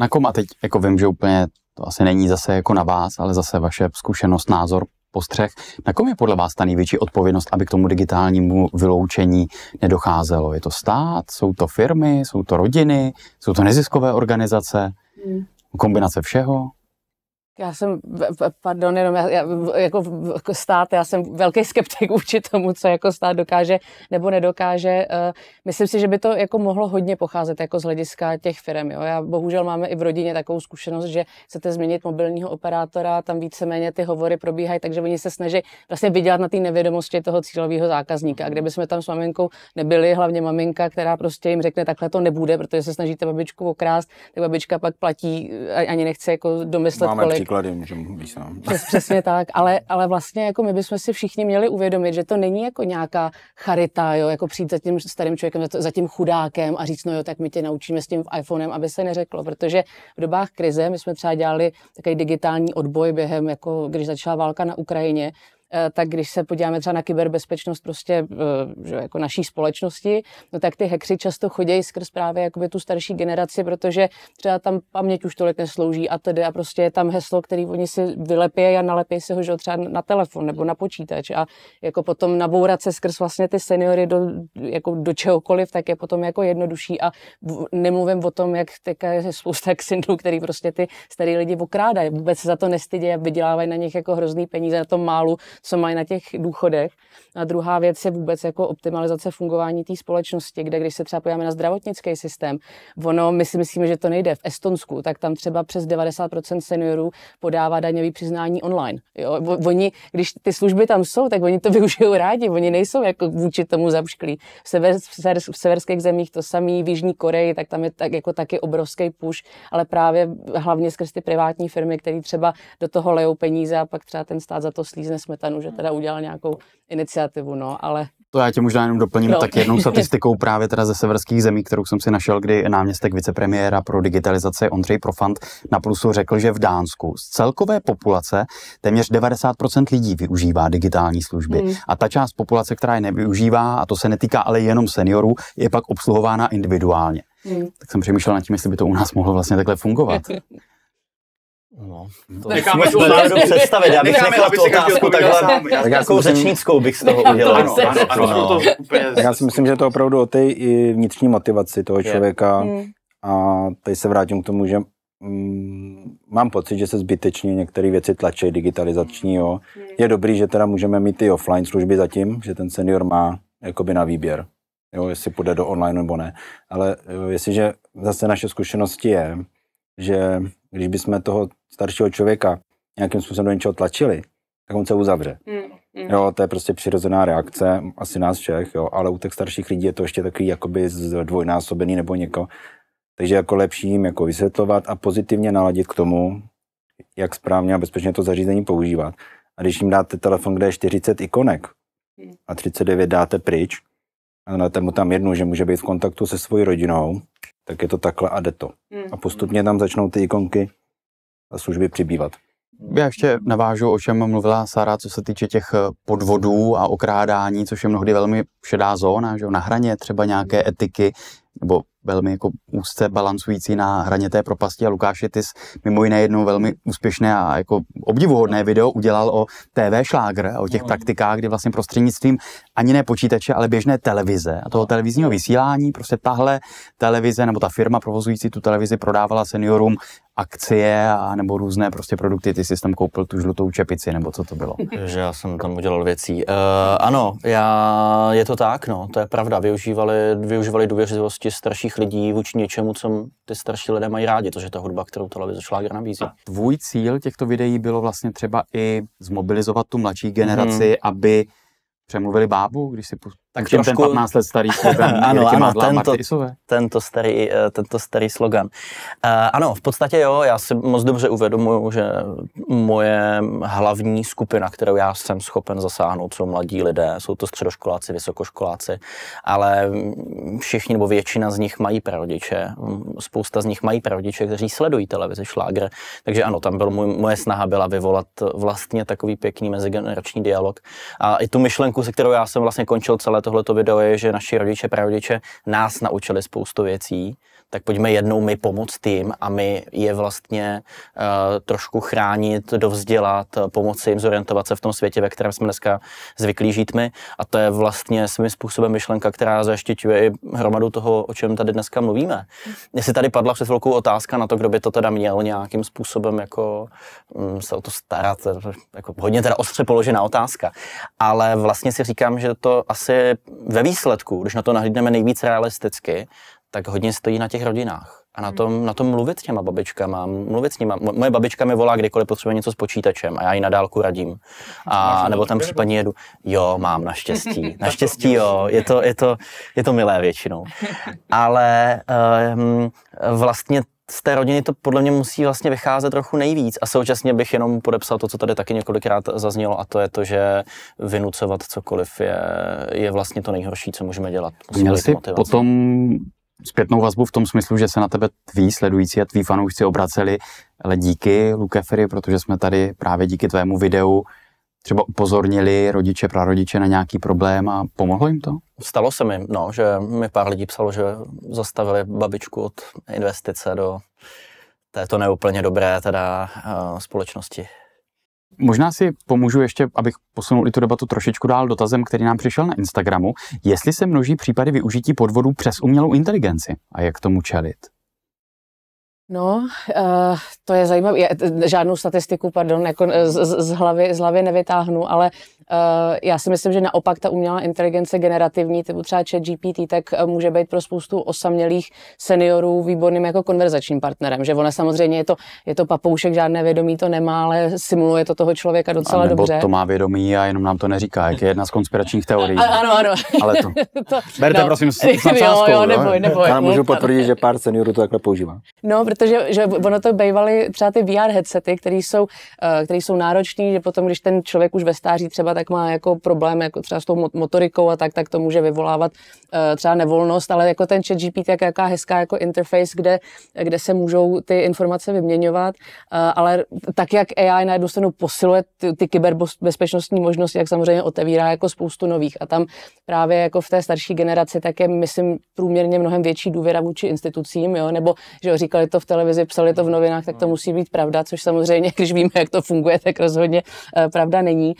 Na kom a teď jako vím, že úplně to asi není zase jako na vás, ale zase vaše zkušenost, názor, postřeh. Na kom je podle vás ta největší odpovědnost, aby k tomu digitálnímu vyloučení nedocházelo? Je to stát, jsou to firmy, jsou to rodiny, jsou to neziskové organizace, hmm. kombinace všeho? Já jsem, pardon, jenom já, jako, jako stát, já jsem velký skeptik vůči tomu, co jako stát dokáže nebo nedokáže. Eh, myslím si, že by to jako mohlo hodně pocházet jako z hlediska těch firm. Jo? Já bohužel máme i v rodině takovou zkušenost, že chcete změnit mobilního operátora, tam víceméně ty hovory probíhají, takže oni se snaží vlastně vydělat na té nevědomosti toho cílového zákazníka. A kdyby jsme tam s maminkou nebyli, hlavně maminka, která prostě jim řekne, takhle to nebude, protože se snažíte babičku okrást, tak babička pak platí, eh, ani nechce jako domyslet máme kolik příklady můžeme být sám. Přes, přesně tak, ale, ale vlastně jako my bychom si všichni měli uvědomit, že to není jako nějaká charita, jo, jako přijít za tím starým člověkem, za, to, za tím chudákem a říct, no jo, tak my tě naučíme s tím v iPhonem, aby se neřeklo, protože v dobách krize my jsme třeba dělali takový digitální odboj během, jako když začala válka na Ukrajině, Eh, tak když se podíváme třeba na kyberbezpečnost prostě eh, že jako naší společnosti, no tak ty hekři často chodí skrz právě jakoby tu starší generaci, protože třeba tam paměť už tolik neslouží a tedy a prostě je tam heslo, který oni si vylepí a nalepí si ho že třeba na telefon nebo na počítač a jako potom nabourat se skrz vlastně ty seniory do, jako do čehokoliv, tak je potom jako jednodušší a nemluvím o tom, jak teďka je spousta ksindů, který prostě ty starý lidi okrádají, vůbec se za to nestydí a vydělávají na nich jako hrozný peníze na tom málu, co mají na těch důchodech. A druhá věc je vůbec jako optimalizace fungování té společnosti, kde když se třeba podíváme na zdravotnický systém, ono, my si myslíme, že to nejde. V Estonsku, tak tam třeba přes 90% seniorů podává daňový přiznání online. Jo? Oni, když ty služby tam jsou, tak oni to využijou rádi, oni nejsou jako vůči tomu zapšklí. V, sever, v, sever, v severských zemích to samý, v Jižní Koreji, tak tam je tak, jako taky obrovský push, ale právě hlavně skrz ty privátní firmy, které třeba do toho lejou peníze a pak třeba ten stát za to slízne smetanu dostanu, že teda udělal nějakou iniciativu, no, ale to já tě možná jenom doplním no. tak jednou statistikou právě teda ze severských zemí, kterou jsem si našel, kdy náměstek vicepremiéra pro digitalizaci Ondřej Profant na plusu řekl, že v Dánsku z celkové populace téměř 90% lidí využívá digitální služby. Hmm. A ta část populace, která je nevyužívá, a to se netýká ale jenom seniorů, je pak obsluhována individuálně. Hmm. Tak jsem přemýšlel nad tím, jestli by to u nás mohlo vlastně takhle fungovat. No, to necháme to dokážu představit, já bych nechal tu otázku takhle, jako Tak já nějakou řečnickou bych z toho udělal. Ano, ano, ano, ano. To úplně... já si myslím, že to opravdu o té vnitřní motivaci toho člověka hmm. a tady se vrátím k tomu, že mm, mám pocit, že se zbytečně některé věci tlačí digitalizační, jo. Hmm. Je dobrý, že teda můžeme mít i offline služby zatím, že ten senior má jakoby na výběr, jo, jestli půjde do online nebo ne. Ale jestliže zase naše zkušenosti je, že když bychom toho staršího člověka nějakým způsobem do něčeho tlačili, tak on se uzavře. Mm, mm. Jo, to je prostě přirozená reakce asi nás všech, jo, ale u těch starších lidí je to ještě takový jakoby zdvojnásobený nebo něko. Takže jako lepší jim jako vysvětlovat a pozitivně naladit k tomu, jak správně a bezpečně to zařízení používat. A když jim dáte telefon, kde je 40 ikonek mm. a 39 dáte pryč, a dáte mu tam jednu, že může být v kontaktu se svojí rodinou, tak je to takhle a jde to. Hmm. A mm-hmm. postupně tam začnou ty ikonky a služby přibývat. Já ještě navážu, o čem mluvila Sara, co se týče těch eh, podvodů a okrádání, což je mnohdy velmi šedá zóna, že na hraně třeba nějaké etiky, nebo velmi jako úzce balancující na hraně té propasti a Lukáš Jitis mimo jiné jednou velmi úspěšné a jako obdivuhodné video udělal o TV šlágr, o těch no. praktikách, kdy vlastně prostřednictvím ani ne počítače, ale běžné televize a toho televizního vysílání. Prostě tahle televize nebo ta firma provozující tu televizi prodávala seniorům akcie a nebo různé prostě produkty. Ty jsi tam koupil tu žlutou čepici nebo co to bylo? Že já jsem tam udělal věcí. Uh, ano, já, je to tak, no, to je pravda. Využívali, využívali důvěřivosti starších lidí vůči něčemu, co ty starší lidé mají rádi, to je ta hudba, kterou televize Šláger nabízí. A tvůj cíl těchto videí bylo vlastně třeba i zmobilizovat tu mladší generaci, hmm. aby přemluvili bábu, když si tak trošku... ten 15 let starý slogan. ano, ano, tento, tento, starý, eh, tento starý slogan. Uh, ano, v podstatě jo, já si moc dobře uvědomuju, že moje hlavní skupina, kterou já jsem schopen zasáhnout, jsou mladí lidé, jsou to středoškoláci, vysokoškoláci, ale všichni nebo většina z nich mají prarodiče, spousta z nich mají prarodiče, kteří sledují televizi Šlágr, takže ano, tam byl můj, moje snaha byla vyvolat vlastně takový pěkný mezigenerační dialog a i tu myšlenku, se kterou já jsem vlastně končil celé tohleto video je, že naši rodiče, prarodiče nás naučili spoustu věcí tak pojďme jednou my pomoct tým a my je vlastně uh, trošku chránit, dovzdělat, pomoci jim zorientovat se v tom světě, ve kterém jsme dneska zvyklí žít my. A to je vlastně svým způsobem myšlenka, která zaštiťuje i hromadu toho, o čem tady dneska mluvíme. Jestli tady padla před velkou otázka na to, kdo by to teda měl nějakým způsobem jako um, se o to starat, jako hodně teda ostře položená otázka. Ale vlastně si říkám, že to asi ve výsledku, když na to nahlídneme nejvíc realisticky, tak hodně stojí na těch rodinách. A na hmm. tom, na tom mluvit s těma babičkama, mluvit s nima. Moje babička mi volá, kdykoliv potřebuje něco s počítačem a já ji na dálku radím. A, nebo tam případně jedu, jo, mám naštěstí. Naštěstí jo, je to, je to, je to milé většinou. Ale um, vlastně z té rodiny to podle mě musí vlastně vycházet trochu nejvíc. A současně bych jenom podepsal to, co tady taky několikrát zaznělo, a to je to, že vynucovat cokoliv je, je vlastně to nejhorší, co můžeme dělat. Musíme Měl jsi potom zpětnou vazbu v tom smyslu, že se na tebe tví sledující a tví fanoušci obraceli, ale díky Lukefery, protože jsme tady právě díky tvému videu třeba upozornili rodiče, prarodiče na nějaký problém a pomohlo jim to? Stalo se mi, no, že mi pár lidí psalo, že zastavili babičku od investice do této neúplně dobré teda eh, společnosti. Možná si pomůžu ještě, abych posunul i tu debatu trošičku dál dotazem, který nám přišel na Instagramu. Jestli se množí případy využití podvodů přes umělou inteligenci a jak tomu čelit? No, uh, to je zajímavé. Já eh, žádnou statistiku, pardon, jako eh, z, z, hlavy, z hlavy nevytáhnu, ale uh, já si myslím, že naopak ta umělá inteligence generativní, typu třeba chat GPT, tak může být pro spoustu osamělých seniorů výborným jako konverzačním partnerem. Že ona samozřejmě je to, je to papoušek, žádné vědomí to nemá, ale simuluje to toho člověka docela a nebo dobře. to má vědomí a jenom nám to neříká, jak je jedna z konspiračních teorií. A, ano, ano. Ale to. to Berte, no. prosím, s, s jo, jo, neboj, neboj. Já můžu no. potvrdit, že pár seniorů to takhle používá. No, protože že ono to bývaly třeba ty VR headsety, které jsou, eh, které jsou náročné, že potom, když ten člověk už ve stáří třeba, tak má jako problém jako třeba s tou motorikou a tak, tak to může vyvolávat eh, třeba nevolnost, ale jako ten chat GPT, jak jaká hezká jako interface, kde, kde se můžou ty informace vyměňovat, eh, ale tak, jak AI na jednu stranu posiluje ty, ty kyberbezpečnostní možnosti, jak samozřejmě otevírá jako spoustu nových a tam právě jako v té starší generaci tak je, myslím, průměrně mnohem větší důvěra vůči institucím, jo? nebo že jo, říkali to v v televizi, psali to v novinách, tak to no. musí být pravda, což samozřejmě, když víme, jak to funguje, tak rozhodně eh, pravda není.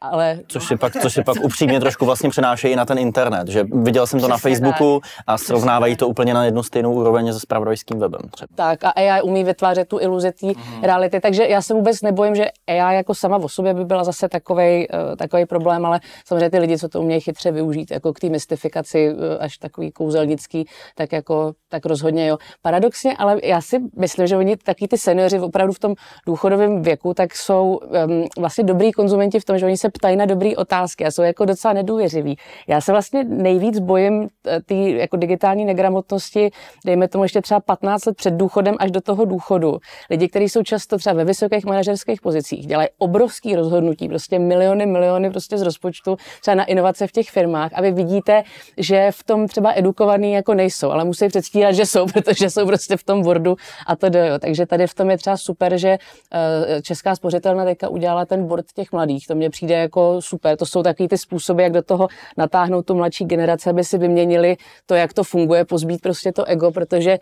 Ale... Což se pak, což je pak upřímně trošku vlastně přenášejí na ten internet, že viděl jsem to Přesně na Facebooku tak. a srovnávají to úplně na jednu stejnou úroveň se spravodajským webem. Třeba. Tak a AI umí vytvářet tu iluzi té mm-hmm. reality, takže já se vůbec nebojím, že AI jako sama o sobě by byla zase takovej, eh, takový problém, ale samozřejmě ty lidi, co to umějí chytře využít, jako k té mystifikaci eh, až takový kouzelnický, tak jako tak rozhodně jo. Paradoxně, ale já si myslím, že oni taky ty seniori opravdu v tom důchodovém věku, tak jsou um, vlastně dobrý konzumenti v tom, že oni se ptají na dobré otázky a jsou jako docela nedůvěřiví. Já se vlastně nejvíc bojím e, ty jako digitální negramotnosti, dejme tomu ještě třeba 15 let před důchodem až do toho důchodu. Lidi, kteří jsou často třeba ve vysokých manažerských pozicích, dělají obrovský rozhodnutí, prostě miliony, miliony prostě z rozpočtu třeba na inovace v těch firmách a vy vidíte, že v tom třeba edukovaný jako nejsou, ale musí předstírat, že jsou, protože jsou prostě v tom Wordu a to jo. Takže tady v tom je třeba super, že eh, Česká spořitelna teďka udělala ten board těch mladých. To mně přijde jako super. To jsou takový ty způsoby, jak do toho natáhnout tu mladší generaci, aby si vyměnili to, jak to funguje, pozbít prostě to ego, protože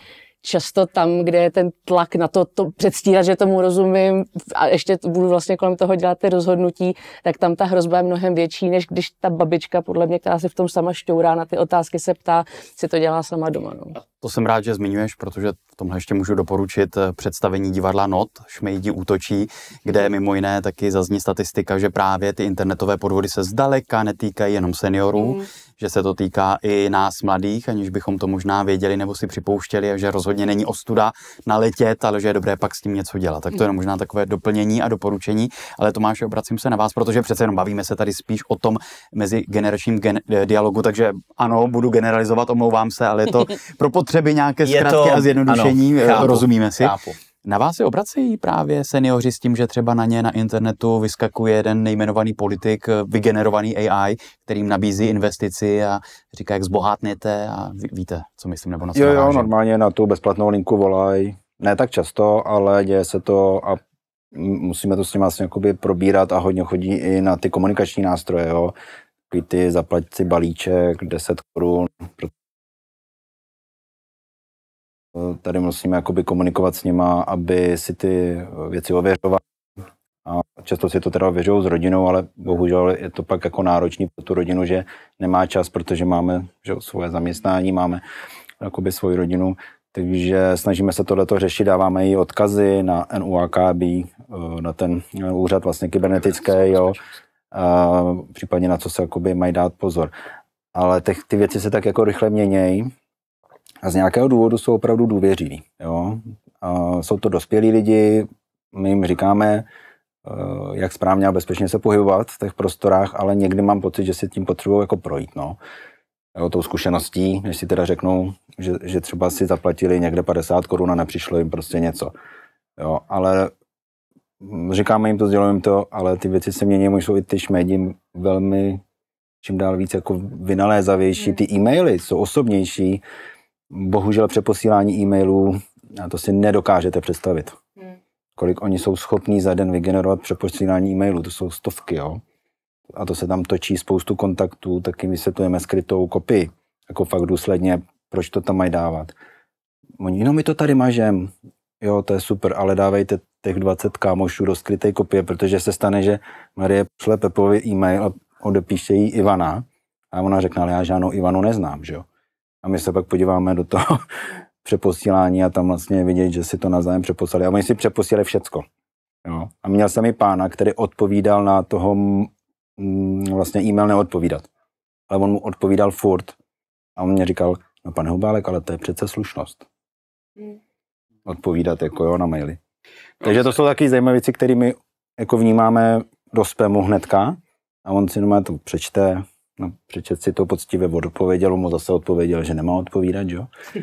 často tam, kde je ten tlak na to, to předstírat, že tomu rozumím a ještě budu vlastně kolem toho dělat ty rozhodnutí, tak tam ta hrozba je mnohem větší, než když ta babička, podle mě, která se v tom sama šťourá, na ty otázky se ptá, si to dělá sama doma. No. To jsem rád, že zmiňuješ, protože v tomhle ještě můžu doporučit eh, představení divadla Not, Šmejdi útočí, kde mimo jiné taky zazní statistika, že právě ty internetové podvody se zdaleka netýkají jenom seniorů, mm. že se to týká i nás mladých, aniž bychom to možná věděli nebo si připouštěli, a že rozhodně není ostuda naletět, ale že je dobré pak s tím něco dělat. Tak to je hmm. možná takové doplnění a doporučení, ale Tomáš, obracím se na vás, protože přece jenom bavíme se tady spíš o tom mezi generačním gen- eh, dialogu, takže ano, budu generalizovat, omlouvám se, ale je to pro potřebu potřeby nějaké zkratky to, a zjednodušení, ano, eh, chápu, rozumíme si. Chápu. Na vás se obracejí právě seniori s tím, že třeba na ně na internetu vyskakuje jeden nejmenovaný politik, eh, vygenerovaný AI, kterým nabízí investici a říká, jak zbohatnete a ví, víte, co myslím, nebo na Jo, jo, normálně na tu bezplatnou linku volaj. Ne tak často, ale děje se to a musíme to s nimi vlastně probírat a hodně chodí i na ty komunikační nástroje, jo. ty zaplať si balíček 10 korun, Tady musíme jakoby komunikovat s nima, aby si ty eh, věci ověřovali. A často si to teda ověřují s rodinou, ale bohužel je to pak jako náročný pro tu rodinu, že nemá čas, protože máme že, svoje zaměstnání, máme jakoby svoji rodinu, takže snažíme se tohleto řešit, dáváme jí odkazy na NUAKB, eh, na ten eh, úřad vlastně kybernetické, jo, a případně na co se jakoby mají dát pozor. Ale ty, ty věci se tak jako rychle měnějí, a z nějakého důvodu jsou opravdu důvěřiví. Jo? A jsou to dospělí lidi, my jim říkáme, eh, jak správně a bezpečně se pohybovat v těch prostorách, ale někdy mám pocit, že si tím potřebují jako projít. No. Jo, tou zkušeností, než si teda řeknou, že, že třeba si zaplatili někde 50 korun a nepřišlo jim prostě něco. Jo, ale říkáme jim to, sdělujeme to, ale ty věci se mění, jsou i ty šmédi velmi čím dál víc jako vynalézavější, hmm. ty e-maily jsou osobnější, bohužel přeposílání e-mailů, to si nedokážete představit. Hmm. Kolik oni jsou schopní za den vygenerovat přeposílání e-mailů, to jsou stovky, jo. A to se tam točí spoustu kontaktů, taky vysvětlujeme skrytou kopii, jako fakt důsledně, proč to tam mají dávat. Oni, no my to tady mažem, jo, to je super, ale dávejte těch 20 kámošů do skryté kopie, protože se stane, že Marie pošle Pepovi e-mail a odepíše jí Ivana a ona řekne, ale já žádnou Ivanu neznám, že jo. A my se pak podíváme do toho přeposílání a tam vlastně vidět, že si to navzájem přeposlali. A oni si přeposílali všecko. Jo. A měl jsem i pána, který odpovídal na toho, mm, vlastně e-mail neodpovídat. Ale on mu odpovídal furt. A on mě říkal, no pane Hubálek, ale to je přece slušnost. Hmm. Odpovídat jako jo na maily. No, Takže to jsou taky zajímavé věci, které my jako vnímáme do spamu hnedka a on si jenom to přečte, No, přečet si to poctivě odpověděl, mu zase odpověděl, že nemá odpovídat, jo?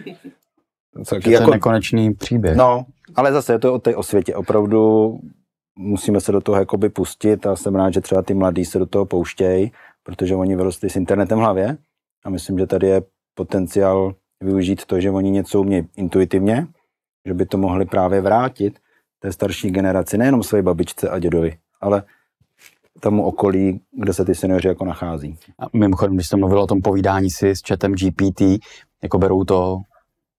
jako, to je nekonečný příběh. No, ale zase je to o té osvětě. Opravdu musíme se do toho jakoby pustit a jsem rád, že třeba ty mladí se do toho pouštějí, protože oni vyrostli s internetem v hlavě a myslím, že tady je potenciál využít to, že oni něco umějí intuitivně, že by to mohli právě vrátit té starší generaci, nejenom své babičce a dědovi, ale tomu okolí, kde se ty seniori jako nachází. A mimochodem, když jsem mluvil o tom povídání si s chatem GPT, jako berou to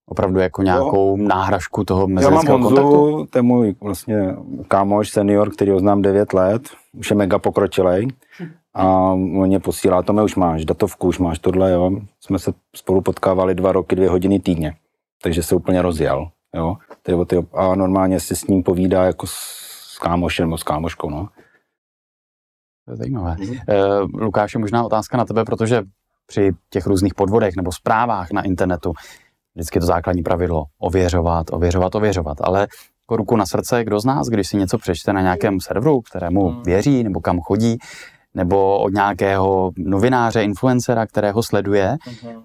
opravdu jako nějakou jo. náhražku toho mezilidského kontaktu? Já mám Honzu, to je můj vlastně kámoš, senior, který ho znám 9 let, už je mega pokročilej a on mě posílá, to mě už máš, datovku už máš, tohle, jo. Jsme se spolu potkávali dva roky, dvě hodiny týdně, takže se úplně rozjel, jo. a normálně si s ním povídá jako s kámošem nebo s kámoškou, no. Zajímavé. Mm-hmm. Uh, eh, Lukáši, možná otázka na tebe, protože při těch různých podvodech nebo zprávách na internetu vždycky to základní pravidlo ověřovat, ověřovat, ověřovat. Ale jako ruku na srdce, kdo z nás, když si něco přečte na nějakém serveru, kterému mm. věří nebo kam chodí, nebo od nějakého novináře, influencera, kterého sleduje, mm-hmm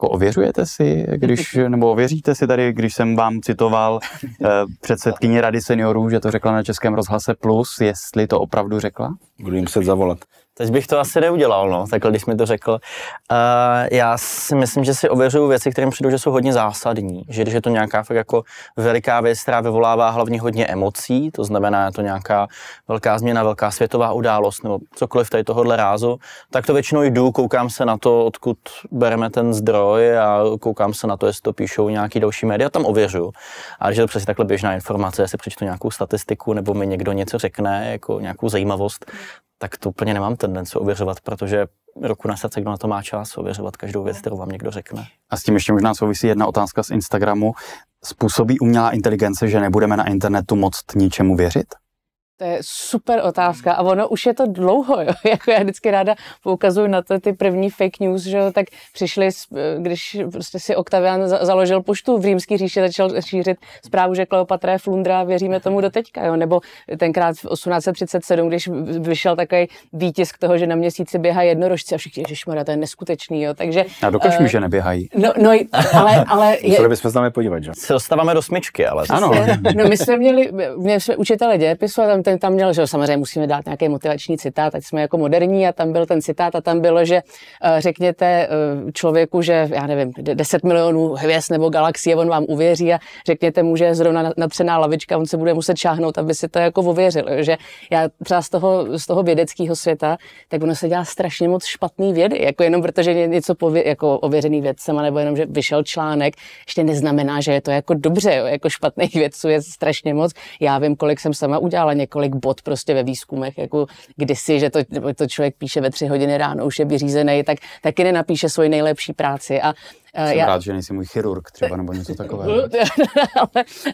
jako ověřujete si, když, nebo ověříte si tady, když jsem vám citoval eh, předsedkyni Rady seniorů, že to řekla na Českém rozhlase Plus, jestli to opravdu řekla? Budu jim se zavolat. Teď bych to asi neudělal, no, takhle, když mi to řekl. Uh, já si myslím, že si ověřuju věci, které mi přijdou, že jsou hodně zásadní. Že když je to nějaká fakt jako veliká věc, která vyvolává hlavně hodně emocí, to znamená, je to nějaká velká změna, velká světová událost nebo cokoliv tady tohohle rázu, tak to většinou jdu, koukám se na to, odkud bereme ten zdroj a koukám se na to, jestli to píšou nějaký další média, tam ověřuju. A když je to přesně takhle běžná informace, jestli přečtu nějakou statistiku nebo mi někdo něco řekne, jako nějakou zajímavost, tak to úplně nemám tendenci ověřovat, protože roku na srdce, kdo na to má čas, ověřovat každou věc, kterou vám někdo řekne. A s tím ještě možná souvisí jedna otázka z Instagramu. Způsobí umělá inteligence, že nebudeme na internetu moc ničemu věřit? To je super otázka a ono už je to dlouho, jo? jako já vždycky ráda poukazuju na to ty první fake news, že tak přišli, eh, když prostě si Octavian založil poštu v římský říši, začal šířit zprávu, že Kleopatra je flundra, věříme tomu do teďka, jo? nebo tenkrát v 1837, když vyšel takový výtisk toho, že na měsíci běhají jednorožci a všichni, ježišmarja, to je neskutečný, jo? takže... A dokud uh, mi, eh, že neběhají. No, no ale... ale je... Museli bychom se tam podívat, že? Se dostáváme do smyčky, ale... Ano. No, my jsme měli, měli jsme učitele dějepisu a tam ten tam měl, že samozřejmě musíme dát nějaký motivační citát, ať jsme jako moderní a tam byl ten citát a tam bylo, že eh, řekněte eh, člověku, že já nevím, 10 milionů hvězd nebo galaxie, on vám uvěří a řekněte mu, že je zrovna natřená lavička, on se bude muset šáhnout, aby si to jako uvěřil, Že já třeba z toho, z toho vědeckého světa, tak ono se dělá strašně moc špatný vědy, jako jenom protože je něco pově, jako ověřený vědcem, nebo jenom, že vyšel článek, ještě neznamená, že je to jako dobře, jo, jako špatných vědců je strašně moc. Já vím, kolik jsem sama udělala několik několik bod prostě ve výzkumech, jako kdysi, že to, to člověk píše ve tři hodiny ráno, už je vyřízený, tak taky nenapíše svoji nejlepší práci. A Eh, Jsem já... rád, že nejsi můj chirurg třeba nebo něco takového.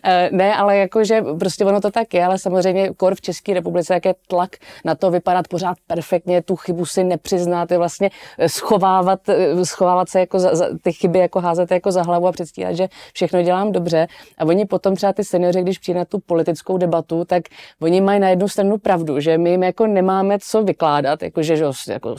Eh, ne, ale jakože prostě ono to tak je, ale samozřejmě kor v České republice, jak je tlak na to vypadat pořád perfektně, tu chybu si nepřiznat, je vlastně eh, schovávat, schovávat se jako za, za, ty chyby jako házet jako za hlavu a předstírat, že všechno dělám dobře. A oni potom třeba ty seniori, když přijde na tu politickou debatu, tak oni mají na jednu stranu pravdu, že my jim jako nemáme co vykládat, jakože že, jako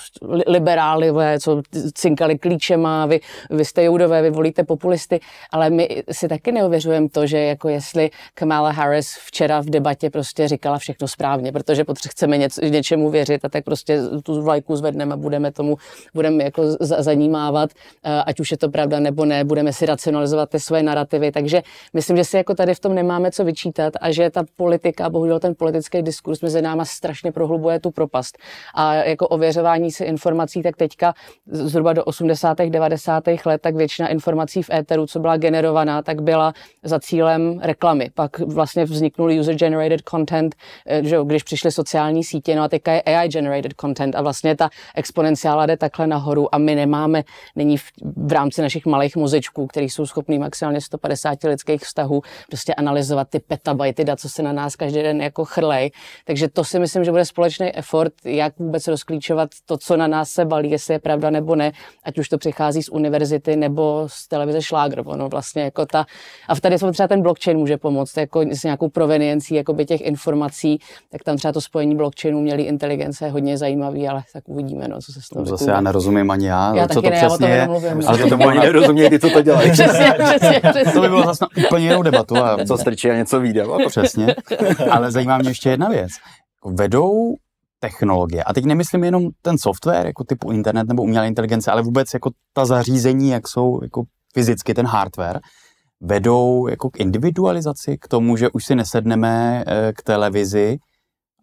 liberáli, co cinkali klíčema, vy, vy jste Hollywoodové, vy volíte populisty, ale my si taky neuvěřujeme to, že jako jestli Kamala Harris včera v debatě prostě říkala všechno správně, protože potře- chceme něco, něčemu věřit a tak prostě tu vlajku zvedneme a budeme tomu, budeme jako za- zanímávat, eh, ať už je to pravda nebo ne, budeme si racionalizovat ty své narrativy, takže myslím, že si jako tady v tom nemáme co vyčítat a že ta politika, bohužel ten politický diskurs mezi náma strašně prohlubuje tu propast. A jako ověřování si informací, tak teďka zhruba do 80. 90. let, tak většina informací v éteru, co byla generovaná, tak byla za cílem reklamy. Pak vlastně vzniknul user-generated content, eh, že když přišly sociální sítě, no a teďka je AI-generated content a vlastně ta exponenciála jde takhle nahoru a my nemáme, není v, v rámci našich malých muzičků, který jsou schopný maximálně 150 lidských vztahů, prostě analyzovat ty petabajty dat, co se na nás každý den jako chrlej. Takže to si myslím, že bude společný effort, jak vůbec rozklíčovat to, co na nás se balí, jestli je pravda nebo ne, ať už to přichází z univerzity nebo nebo z televize šlágr. Ono vlastně jako ta, a tady jsou třeba ten blockchain může pomoct, jako s nějakou proveniencí jakoby těch informací, tak tam třeba to spojení blockchainu měli inteligence hodně zajímavý, ale tak uvidíme, no, co se s toho Zase já nerozumím ani já, já co to ne, přesně je, ale to tomu ani nerozumějí ty, co to dělají. přesně, přesně, přesně. To by bylo zase na úplně jinou debatu. A... Co strčí a něco vyjde. Přesně, ale zajímá mě ještě jedna věc. Vedou technologie. A teď nemyslím jenom ten software, jako typu internet nebo umělá inteligence, ale vůbec jako ta zařízení, jak jsou jako fyzicky ten hardware, vedou jako k individualizaci, k tomu, že už si nesedneme eh, k televizi,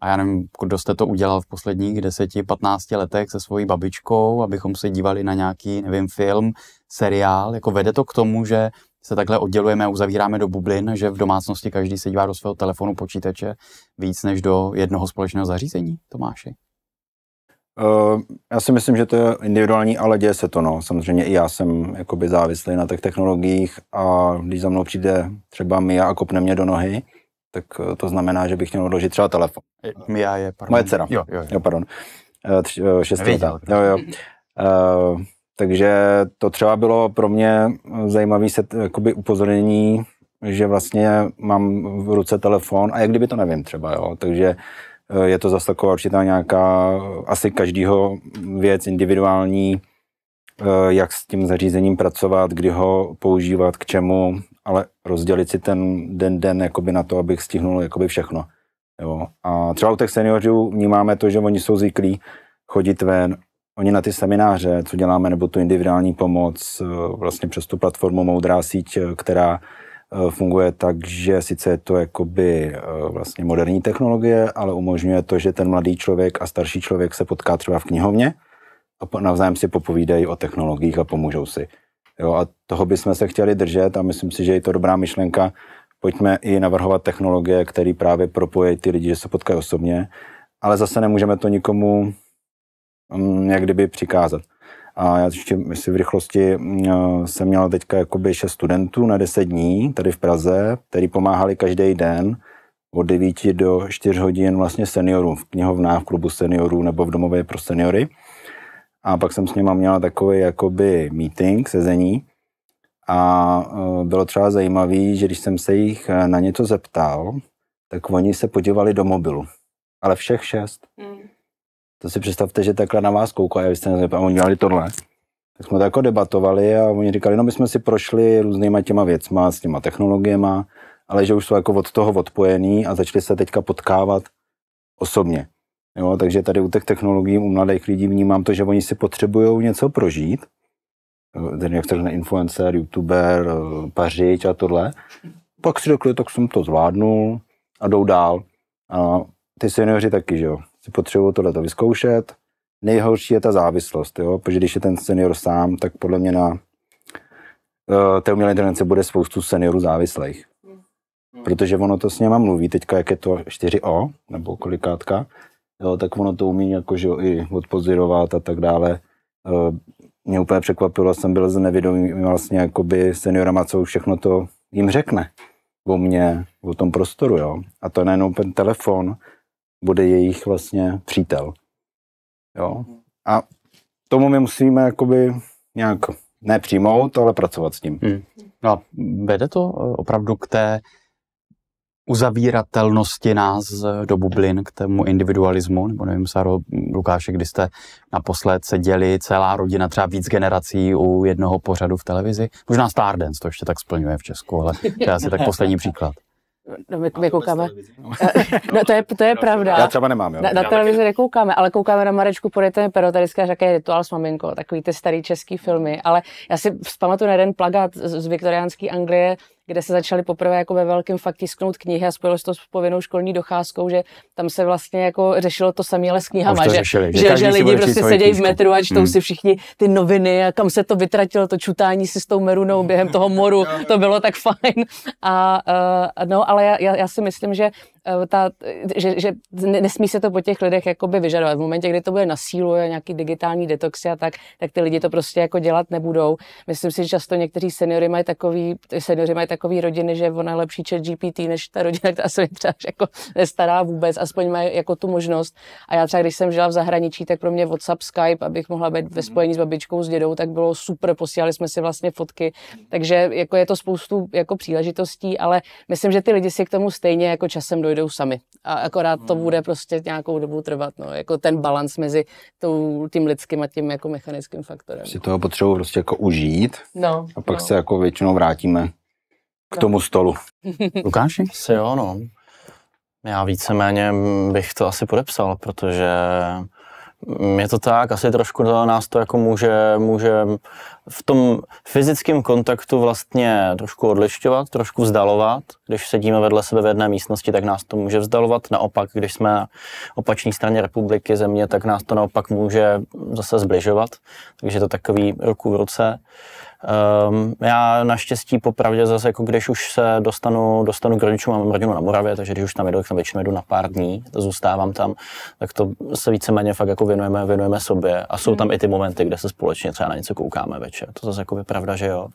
a já nevím, kdo jste to udělal v posledních 10-15 letech se svojí babičkou, abychom se dívali na nějaký, nevím, film, seriál, jako vede to k tomu, že se takhle oddělujeme a uzavíráme do bublin, že v domácnosti každý se dívá do svého telefonu, počítače víc než do jednoho společného zařízení, Tomáši? Uh, já si myslím, že to je individuální, ale děje se to. No. Samozřejmě i já jsem jakoby závislý na těch technologiích a když za mnou přijde třeba Mia a kopne mě do nohy, tak eh, to znamená, že bych měl odložit třeba telefon. Eh, Mia je, pardon. Moje dcera. Jo, jo, jo. jo pardon. Uh, tři, uh, šestý. jo, jo. Uh, Takže to třeba bylo pro mě zajímavé set, jakoby upozornění, že vlastně mám v ruce telefon a jak kdyby to nevím třeba, jo. Takže eh, je to zase taková určitá nějaká, eh, asi každýho věc individuální, eh, jak s tím zařízením pracovat, kdy ho používat, k čemu, ale rozdělit si ten den den jakoby na to, abych stihnul jakoby všechno. Jo. A třeba u těch seniorů vnímáme to, že oni jsou zvyklí chodit ven, Oni na ty semináře, co děláme, nebo tu individuální pomoc, eh, vlastně přes tu platformu Moudrá síť, eh, která eh, funguje tak, že sice je to jakoby vlastně moderní technologie, ale umožňuje to, že ten mladý člověk a starší člověk se potká třeba v knihovně a navzájem si popovídají o technologiích a pomůžou si. Jo, a toho bychom se chtěli držet a myslím si, že je to dobrá myšlenka. Pojďme i navrhovat technologie, které právě propojí ty lidi, že se potkají osobně, ale zase nemůžeme to nikomu Mm, jak kdyby přikázat. A já ještě si v rychlosti mm, eh, jsem měl teďka jakoby šest studentů na 10 dní tady v Praze, který pomáhali každý den od 9 do 4 hodin vlastně seniorům v knihovnách, v klubu seniorů nebo v domově pro seniory. A pak jsem s nima měla takový jakoby meeting, sezení. A eh, bylo třeba zajímavé, že když jsem se jich eh, na něco zeptal, tak oni se podívali do mobilu. Ale všech šest. Mm. To si představte, že takhle na vás koukají, vy jste nezeptali, oni dělali tohle. Tak jsme to jako debatovali a oni říkali, no my jsme si prošli různýma těma věcma, s těma technologiemi, ale že už jsou jako od toho odpojení a začali se teďka potkávat osobně. Jo, takže tady u těch technologií u mladých lidí vnímám to, že oni si potřebují něco prožít, ten jak ten influencer, youtuber, pařič a tohle. Pak si řekli, tak jsem to zvládnul a jdou dál. A ty seniori taky, že jo si potřebuju to vyzkoušet. Nejhorší je ta závislost, jo? protože když je ten senior sám, tak podle mě na uh, té umělé inteligence bude spoustu seniorů závislých. Hmm. Protože ono to s něma mluví, teďka jak je to 4O, nebo kolikátka, jo, tak ono to umí jako, že jo, i odpozirovat a tak dále. Uh, mě úplně překvapilo, jsem byl z nevědomí vlastně jakoby seniorama, co všechno to jim řekne o mě, o tom prostoru, jo. A to nejenom ten telefon, bude jejich vlastně přítel. Jo? A tomu my musíme jakoby nějak ne přijmout, ale pracovat s tím. Hmm. No a vede to eh, opravdu k té uzavíratelnosti nás eh, do bublin, k tomu individualismu, nebo nevím, Saro, Lukáše, kdy jste naposled seděli celá rodina, třeba víc generací u jednoho pořadu v televizi. Možná Stardance to ještě tak splňuje v Česku, ale to je asi tak poslední příklad. No, my, my koukáme. No. no, to je, to je pravda. Já třeba nemám, jo. Na, na televizi nekoukáme, ale koukáme na Marečku, podejte mi pero, tady je rituál s maminkou, takový ty starý český filmy. Ale já si vzpamatuju na jeden plagát z, z viktoriánské Anglie, kde se začaly poprvé jako ve velkém fakt tisknout knihy a spojilo se to s povinnou školní docházkou, že tam se vlastně jako řešilo to samé, ale s knihama, že, že, že lidi prostě sedějí v metru a čtou hmm. si všichni ty noviny a kam se to vytratilo, to čutání si s tou merunou během toho moru, to bylo tak fajn. A, uh, no, ale já, já, já si myslím, že Eh, ta, že, že nesmí se to po těch lidech jakoby vyžadovat. V momentě, kdy to bude na sílu, a nějaký digitální detoxy a tak, tak ty lidi to prostě jako dělat nebudou. Myslím si, že často někteří seniory mají takový, seniory mají takový rodiny, že ona lepší chat GPT než ta rodina, která se třeba jako nestará vůbec, aspoň mají jako tu možnost. A já třeba, když jsem žila v zahraničí, tak pro mě WhatsApp, Skype, abych mohla být ve spojení s babičkou, s dědou, tak bylo super, posílali jsme si vlastně fotky. Takže jako je to spoustu jako příležitostí, ale myslím, že ty lidi si k tomu stejně jako časem dojdou dojdou sami. A akorát to hmm. bude prostě nějakou dobu trvat, no, jako ten balans mezi tou, tím lidským a tím jako mechanickým faktorem. Si toho potřebuji prostě jako užít no, a pak no. se jako většinou vrátíme k no. tomu stolu. Lukáši? Asi jo, no. Já víceméně bych to asi podepsal, protože Mm, je to tak, asi trošku nás to jako může, může v tom fyzickém kontaktu vlastně trošku odlišťovat, trošku vzdalovat. Když sedíme vedle sebe v jedné místnosti, tak nás to může vzdalovat. Naopak, když jsme na opačné straně republiky, země, tak nás to naopak může zase zbližovat. Takže je to takový ruku v ruce. Um, já naštěstí popravdě zase, jako když už se dostanu, dostanu k rodičům, mám rodinu na Moravě, takže když už tam jedu, tak tam většinou jedu na pár dní, zůstávám tam, tak to se víceméně fakt jako věnujeme, věnujeme sobě a jsou hmm. tam i ty momenty, kde se společně třeba na něco koukáme večer, to zase jako je pravda, že jo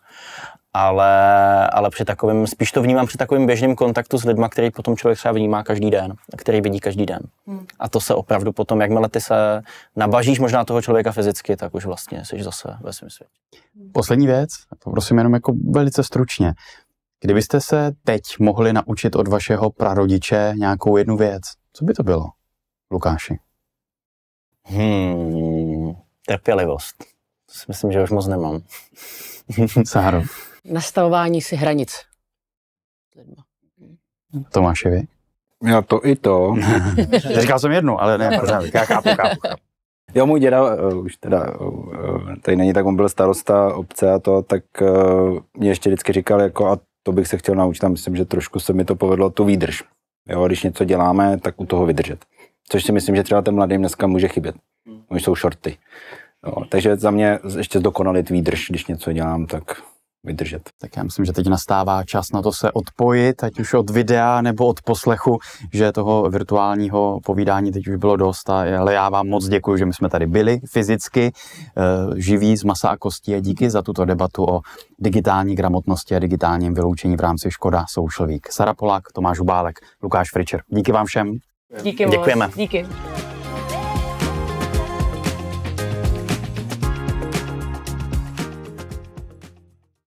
ale, ale při takovým, spíš to vnímám při takovým běžném kontaktu s lidmi, který potom člověk třeba vnímá každý den, který vidí každý den. Hmm. A to se opravdu potom, jakmile ty se nabažíš možná toho člověka fyzicky, tak už vlastně jsi zase ve svém světě. Poslední věc, prosím jenom jako velice stručně. Kdybyste se teď mohli naučit od vašeho prarodiče nějakou jednu věc, co by to bylo, Lukáši? Hmm, trpělivost. To si myslím, že už moc nemám. Sáro. Nastavování si hranic. Tomáše, vy? Já to i to. Říkal jsem jednu, ale ne, Já chápu, chápu, chápu. Jo, můj děda, eh, už teda, eh, tady není, tak on byl starosta obce a to, tak eh, mě ještě vždycky říkal, jako a to bych se chtěl naučit a myslím, že trošku se mi to povedlo, tu výdrž. Jo, když něco děláme, tak u toho vydržet. Což si myslím, že třeba ten mladým dneska může chybět. Oni jsou shorty. Jo, takže za mě ještě zdokonalit výdrž, když něco dělám, tak vydržet. Tak já myslím, že teď nastává čas na to se odpojit, ať už od videa nebo od poslechu, že toho virtuálního povídání teď už bylo dost, ale já vám moc děkuji, že my jsme tady byli fyzicky, eh, živí z masa a kostí a díky za tuto debatu o digitální gramotnosti a digitálním vyloučení v rámci Škoda Social Week. Sara Polák, Tomáš Ubálek, Lukáš Fričer. Díky vám všem. Díky Děkujeme. Děkujeme. Díky.